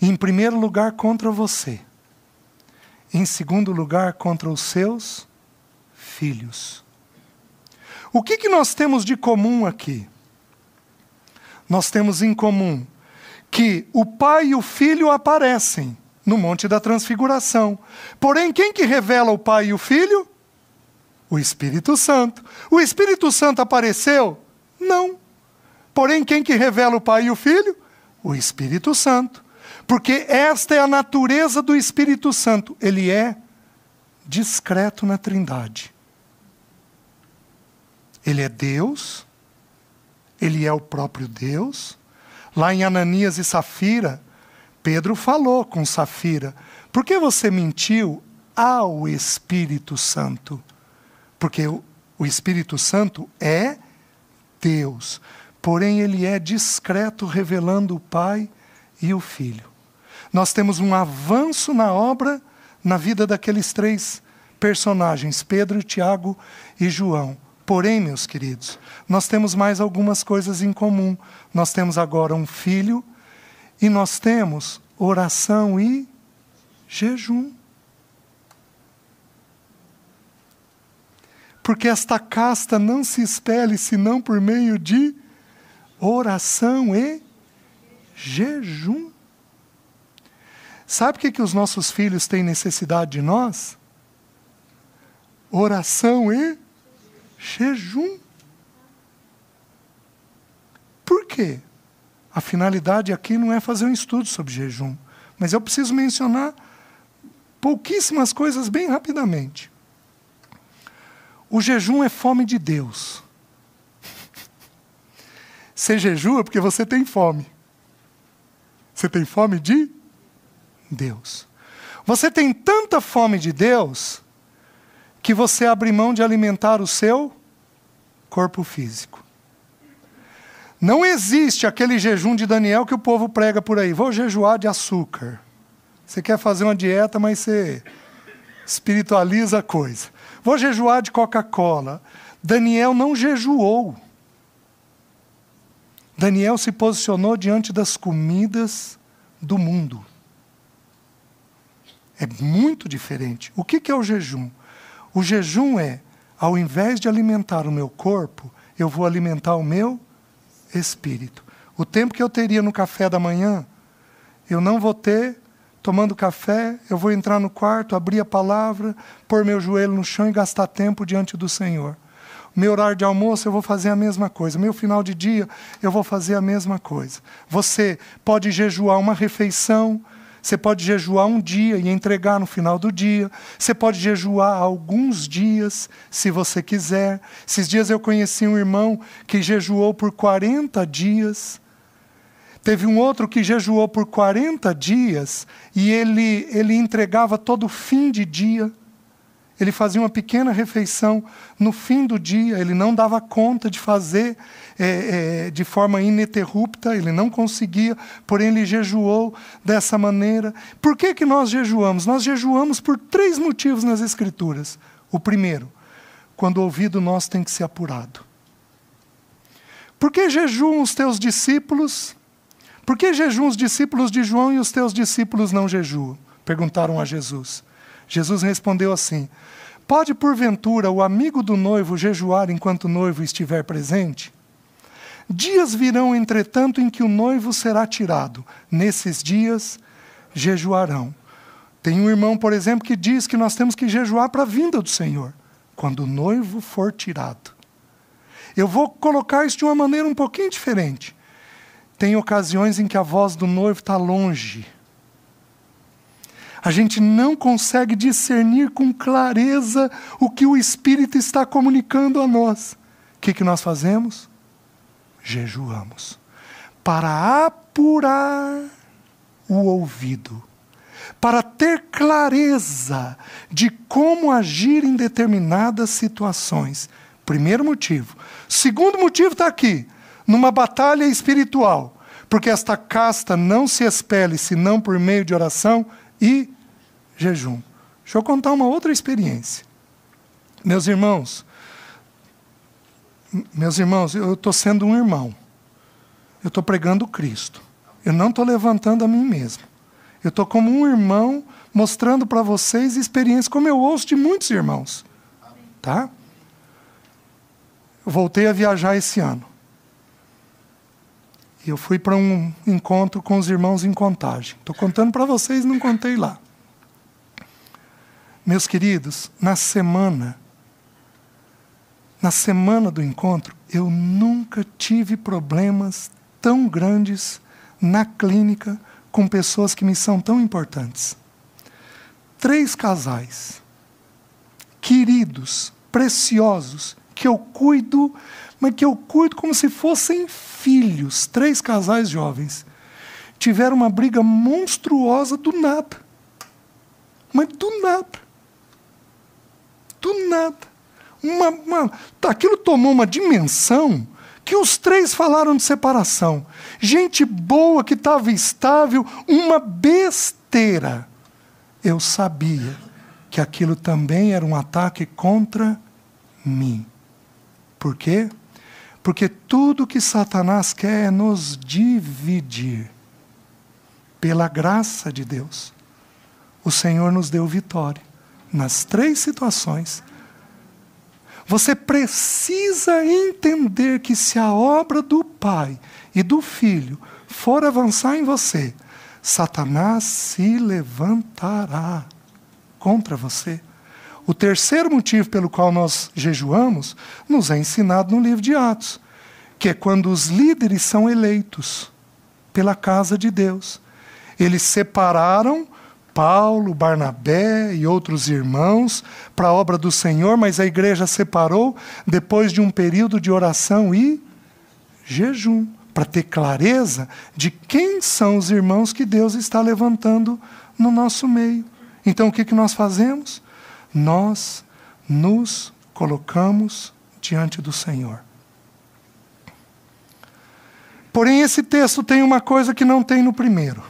Em primeiro lugar, contra você. Em segundo lugar, contra os seus filhos. O que, que nós temos de comum aqui? Nós temos em comum que o pai e o filho aparecem, no Monte da Transfiguração. Porém, quem que revela o Pai e o Filho? O Espírito Santo. O Espírito Santo apareceu? Não. Porém, quem que revela o Pai e o Filho? O Espírito Santo. Porque esta é a natureza do Espírito Santo. Ele é discreto na Trindade. Ele é Deus, ele é o próprio Deus. Lá em Ananias e Safira, Pedro falou com Safira: Por que você mentiu ao Espírito Santo? Porque o Espírito Santo é Deus, porém ele é discreto, revelando o Pai e o Filho. Nós temos um avanço na obra, na vida daqueles três personagens, Pedro, Tiago e João. Porém, meus queridos, nós temos mais algumas coisas em comum. Nós temos agora um filho e nós temos oração e jejum. Porque esta casta não se espelhe senão por meio de oração e jejum. Sabe o que, que os nossos filhos têm necessidade de nós? Oração e jejum. Por quê? A finalidade aqui não é fazer um estudo sobre jejum, mas eu preciso mencionar pouquíssimas coisas bem rapidamente. O jejum é fome de Deus. Você jejua porque você tem fome. Você tem fome de Deus. Você tem tanta fome de Deus que você abre mão de alimentar o seu corpo físico. Não existe aquele jejum de Daniel que o povo prega por aí. Vou jejuar de açúcar. Você quer fazer uma dieta, mas você espiritualiza a coisa. Vou jejuar de Coca-Cola. Daniel não jejuou. Daniel se posicionou diante das comidas do mundo. É muito diferente. O que é o jejum? O jejum é, ao invés de alimentar o meu corpo, eu vou alimentar o meu espírito. O tempo que eu teria no café da manhã, eu não vou ter tomando café, eu vou entrar no quarto, abrir a palavra, pôr meu joelho no chão e gastar tempo diante do Senhor. Meu horário de almoço eu vou fazer a mesma coisa. Meu final de dia eu vou fazer a mesma coisa. Você pode jejuar uma refeição, você pode jejuar um dia e entregar no final do dia. Você pode jejuar alguns dias, se você quiser. Esses dias eu conheci um irmão que jejuou por 40 dias. Teve um outro que jejuou por 40 dias e ele, ele entregava todo fim de dia. Ele fazia uma pequena refeição no fim do dia, ele não dava conta de fazer é, é, de forma ininterrupta, ele não conseguia, porém ele jejuou dessa maneira. Por que, que nós jejuamos? Nós jejuamos por três motivos nas Escrituras. O primeiro, quando o ouvido nosso tem que ser apurado. Por que jejuam os teus discípulos? Por que jejuam os discípulos de João e os teus discípulos não jejuam? Perguntaram a Jesus. Jesus respondeu assim: Pode porventura o amigo do noivo jejuar enquanto o noivo estiver presente? Dias virão, entretanto, em que o noivo será tirado. Nesses dias jejuarão. Tem um irmão, por exemplo, que diz que nós temos que jejuar para a vinda do Senhor, quando o noivo for tirado. Eu vou colocar isso de uma maneira um pouquinho diferente. Tem ocasiões em que a voz do noivo está longe a gente não consegue discernir com clareza o que o Espírito está comunicando a nós. O que, que nós fazemos? Jejuamos para apurar o ouvido, para ter clareza de como agir em determinadas situações. Primeiro motivo. Segundo motivo está aqui, numa batalha espiritual. Porque esta casta não se expele senão por meio de oração e jejum. Deixa eu contar uma outra experiência. Meus irmãos, meus irmãos, eu estou sendo um irmão. Eu estou pregando Cristo. Eu não estou levantando a mim mesmo. Eu estou como um irmão mostrando para vocês experiências como eu ouço de muitos irmãos. Tá? Eu voltei a viajar esse ano eu fui para um encontro com os irmãos em Contagem. Estou contando para vocês, não contei lá. Meus queridos, na semana, na semana do encontro, eu nunca tive problemas tão grandes na clínica com pessoas que me são tão importantes. Três casais, queridos, preciosos, que eu cuido mas que eu cuido como se fossem filhos. Três casais jovens tiveram uma briga monstruosa do nada. Mas do nada. Do nada. Uma, uma, tá, aquilo tomou uma dimensão que os três falaram de separação. Gente boa que estava estável, uma besteira. Eu sabia que aquilo também era um ataque contra mim. Por quê? Porque tudo que Satanás quer é nos dividir. Pela graça de Deus, o Senhor nos deu vitória nas três situações. Você precisa entender que se a obra do Pai e do Filho for avançar em você, Satanás se levantará contra você. O terceiro motivo pelo qual nós jejuamos nos é ensinado no livro de Atos, que é quando os líderes são eleitos pela casa de Deus. Eles separaram Paulo, Barnabé e outros irmãos para a obra do Senhor, mas a igreja separou depois de um período de oração e jejum, para ter clareza de quem são os irmãos que Deus está levantando no nosso meio. Então o que, que nós fazemos? nós nos colocamos diante do Senhor. Porém, esse texto tem uma coisa que não tem no primeiro.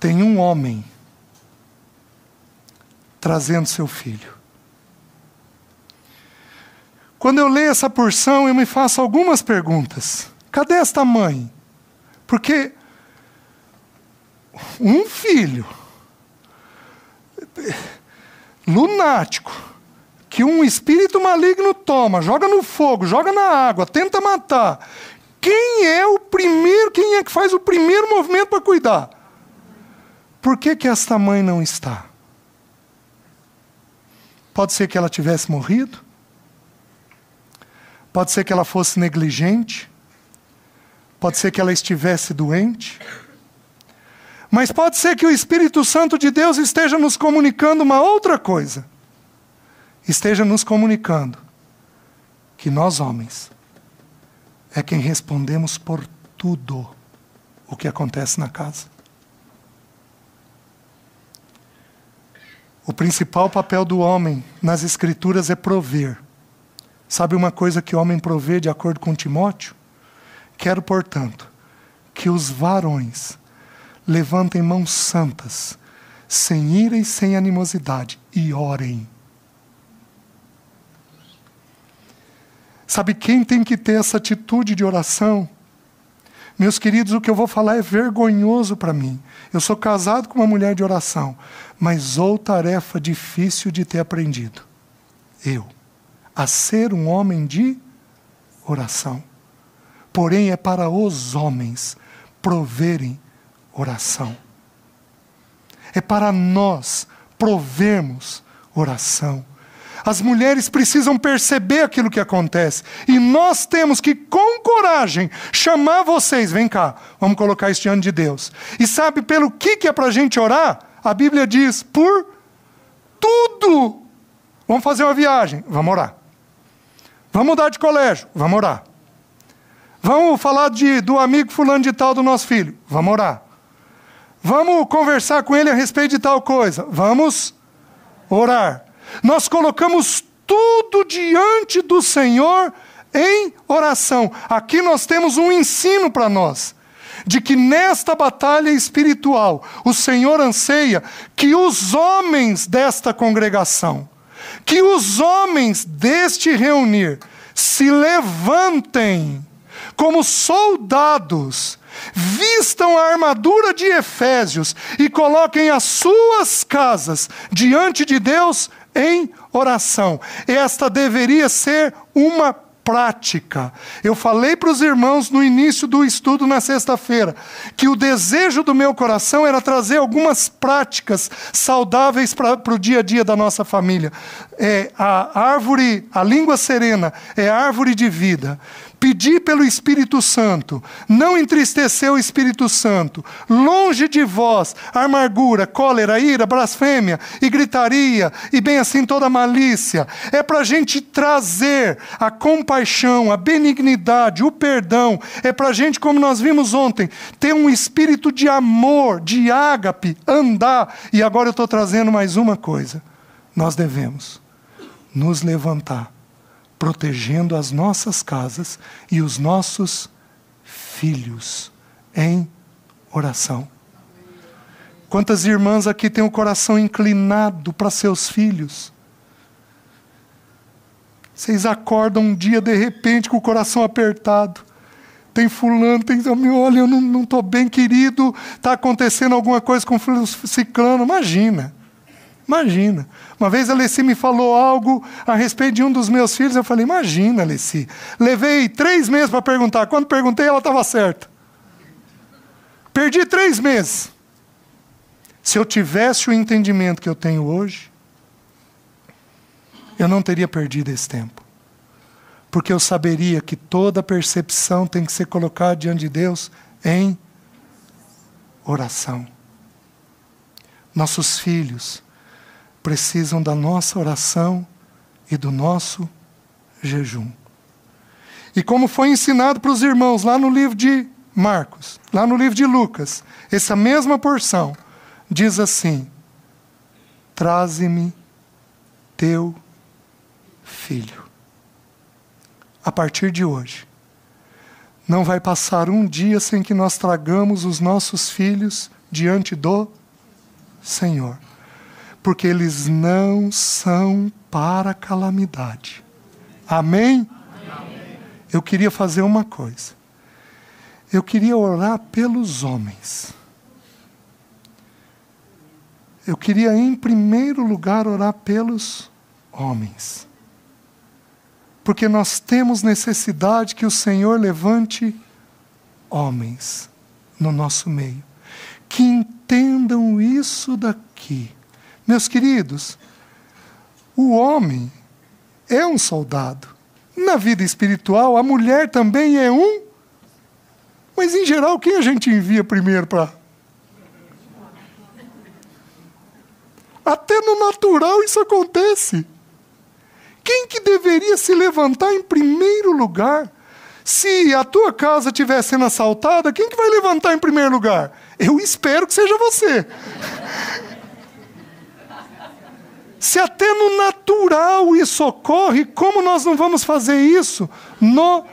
Tem um homem trazendo seu filho. Quando eu leio essa porção, eu me faço algumas perguntas. Cadê esta mãe? Porque um filho lunático que um espírito maligno toma, joga no fogo, joga na água, tenta matar. Quem é o primeiro, quem é que faz o primeiro movimento para cuidar? Por que, que esta mãe não está? Pode ser que ela tivesse morrido, pode ser que ela fosse negligente, pode ser que ela estivesse doente, mas pode ser que o Espírito Santo de Deus esteja nos comunicando uma outra coisa. Esteja nos comunicando que nós, homens, é quem respondemos por tudo o que acontece na casa. O principal papel do homem nas Escrituras é prover. Sabe uma coisa que o homem provê de acordo com Timóteo? Quero, portanto, que os varões levantem mãos santas, sem ira e sem animosidade, e orem. Sabe quem tem que ter essa atitude de oração? Meus queridos, o que eu vou falar é vergonhoso para mim. Eu sou casado com uma mulher de oração, mas ou tarefa difícil de ter aprendido. Eu, a ser um homem de oração. Porém, é para os homens proverem oração. É para nós provermos oração. As mulheres precisam perceber aquilo que acontece. E nós temos que, com coragem, chamar vocês. Vem cá, vamos colocar isso diante de Deus. E sabe pelo que, que é para a gente orar? A Bíblia diz: por tudo. Vamos fazer uma viagem, vamos orar. Vamos mudar de colégio, vamos orar. Vamos falar de, do amigo fulano de tal do nosso filho, vamos orar. Vamos conversar com ele a respeito de tal coisa. Vamos orar. Nós colocamos tudo diante do Senhor em oração. Aqui nós temos um ensino para nós de que nesta batalha espiritual o Senhor anseia que os homens desta congregação, que os homens deste reunir, se levantem como soldados Vistam a armadura de Efésios e coloquem as suas casas diante de Deus em oração. Esta deveria ser uma prática. Eu falei para os irmãos no início do estudo na sexta-feira que o desejo do meu coração era trazer algumas práticas saudáveis para o dia a dia da nossa família. É a árvore, a língua serena é a árvore de vida. Pedi pelo Espírito Santo, não entristeceu o Espírito Santo. Longe de vós amargura, cólera, ira, blasfêmia e gritaria, e bem assim toda malícia. É para a gente trazer a compaixão, a benignidade, o perdão. É para a gente, como nós vimos ontem, ter um espírito de amor, de ágape, andar. E agora eu estou trazendo mais uma coisa. Nós devemos nos levantar protegendo as nossas casas e os nossos filhos em oração. Quantas irmãs aqui têm o coração inclinado para seus filhos? Vocês acordam um dia de repente com o coração apertado. Tem fulano, tem. Olha, eu não estou bem, querido. Está acontecendo alguma coisa com o ciclano. Imagina. Imagina. Uma vez a Alessi me falou algo a respeito de um dos meus filhos. Eu falei, imagina, Alessi. Levei três meses para perguntar. Quando perguntei, ela estava certa. Perdi três meses. Se eu tivesse o entendimento que eu tenho hoje, eu não teria perdido esse tempo. Porque eu saberia que toda percepção tem que ser colocada diante de Deus em oração. Nossos filhos precisam da nossa oração e do nosso jejum. E como foi ensinado para os irmãos lá no livro de Marcos, lá no livro de Lucas, essa mesma porção diz assim: Traze-me teu filho. A partir de hoje, não vai passar um dia sem que nós tragamos os nossos filhos diante do Senhor porque eles não são para calamidade. Amém? Amém? Eu queria fazer uma coisa. Eu queria orar pelos homens. Eu queria, em primeiro lugar, orar pelos homens. Porque nós temos necessidade que o Senhor levante homens no nosso meio, que entendam isso daqui meus queridos, o homem é um soldado. Na vida espiritual, a mulher também é um. Mas, em geral, quem a gente envia primeiro para. Até no natural isso acontece. Quem que deveria se levantar em primeiro lugar? Se a tua casa estiver sendo assaltada, quem que vai levantar em primeiro lugar? Eu espero que seja você. Se até no natural isso ocorre, como nós não vamos fazer isso no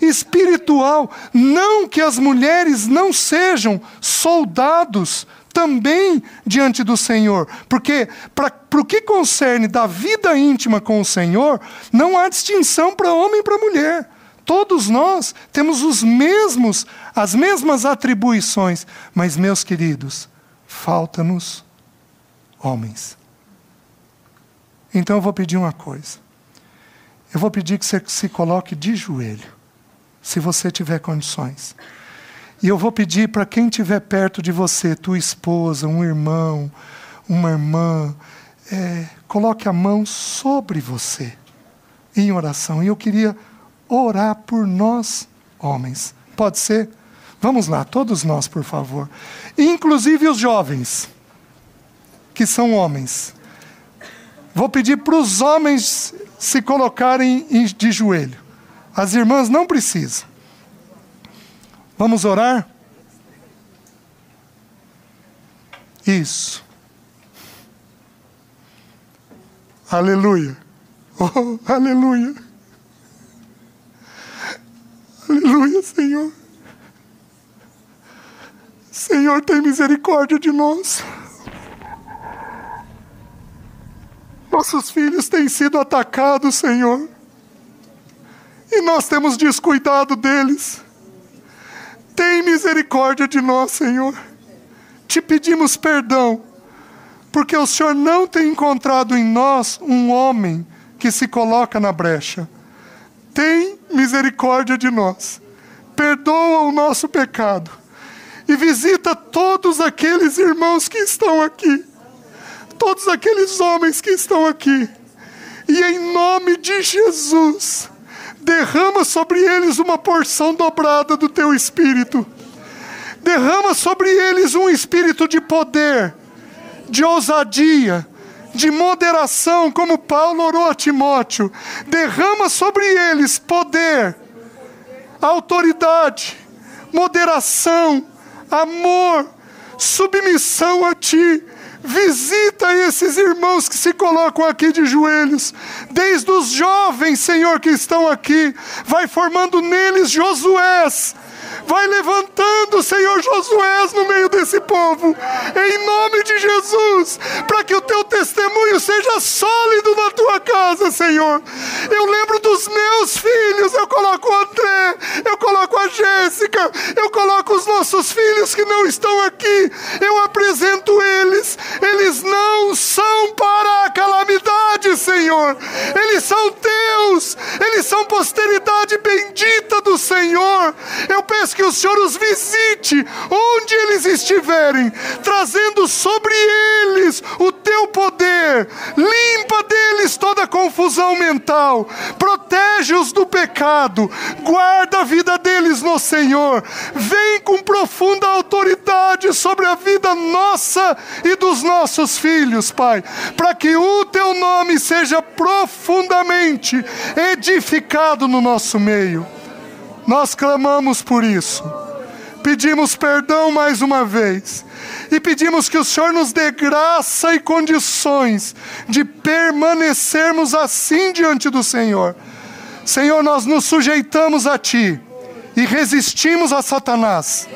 espiritual? Não que as mulheres não sejam soldados também diante do Senhor, porque para o que concerne da vida íntima com o Senhor, não há distinção para homem e para mulher todos nós temos os mesmos, as mesmas atribuições, mas meus queridos, falta-nos homens. Então eu vou pedir uma coisa. Eu vou pedir que você se coloque de joelho, se você tiver condições. E eu vou pedir para quem estiver perto de você, tua esposa, um irmão, uma irmã, é, coloque a mão sobre você em oração. E eu queria orar por nós, homens. Pode ser? Vamos lá, todos nós, por favor. Inclusive os jovens, que são homens. Vou pedir para os homens se colocarem de joelho. As irmãs não precisam. Vamos orar? Isso. Aleluia. Oh, aleluia. Aleluia, Senhor. Senhor, tem misericórdia de nós. Nossos filhos têm sido atacados, Senhor. E nós temos descuidado deles. Tem misericórdia de nós, Senhor. Te pedimos perdão, porque o Senhor não tem encontrado em nós um homem que se coloca na brecha. Tem misericórdia de nós. Perdoa o nosso pecado. E visita todos aqueles irmãos que estão aqui todos aqueles homens que estão aqui. E em nome de Jesus, derrama sobre eles uma porção dobrada do teu espírito. Derrama sobre eles um espírito de poder, de ousadia, de moderação, como Paulo orou a Timóteo. Derrama sobre eles poder, autoridade, moderação, amor, submissão a ti Visita esses irmãos que se colocam aqui de joelhos, desde os jovens, Senhor, que estão aqui, vai formando neles Josués Vai levantando, Senhor Josué, no meio desse povo, em nome de Jesus, para que o teu testemunho seja sólido na tua casa, Senhor. Eu lembro dos meus filhos, eu coloco o André, eu coloco a Jéssica, eu coloco os nossos filhos que não estão aqui, eu apresento eles. Eles não são para a calamidade, Senhor, eles são teus, eles são posteridade bendita do Senhor. Eu peço que o Senhor os visite, onde eles estiverem, trazendo sobre eles o teu poder, limpa deles toda confusão mental, protege-os do pecado, guarda a vida deles no Senhor, vem com profunda autoridade sobre a vida nossa e dos nossos filhos, Pai, para que o teu nome seja profundamente edificado no nosso meio. Nós clamamos por isso. Pedimos perdão mais uma vez e pedimos que o Senhor nos dê graça e condições de permanecermos assim diante do Senhor. Senhor, nós nos sujeitamos a Ti e resistimos a Satanás,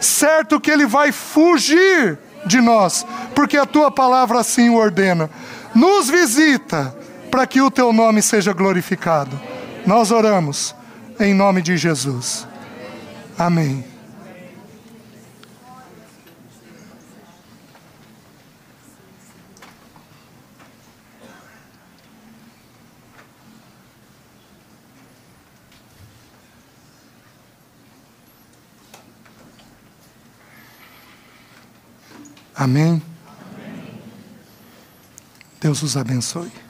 certo que ele vai fugir de nós, porque a Tua palavra assim o ordena. Nos visita para que o Teu nome seja glorificado. Nós oramos em nome de Jesus. Amém. Amém. Deus os abençoe.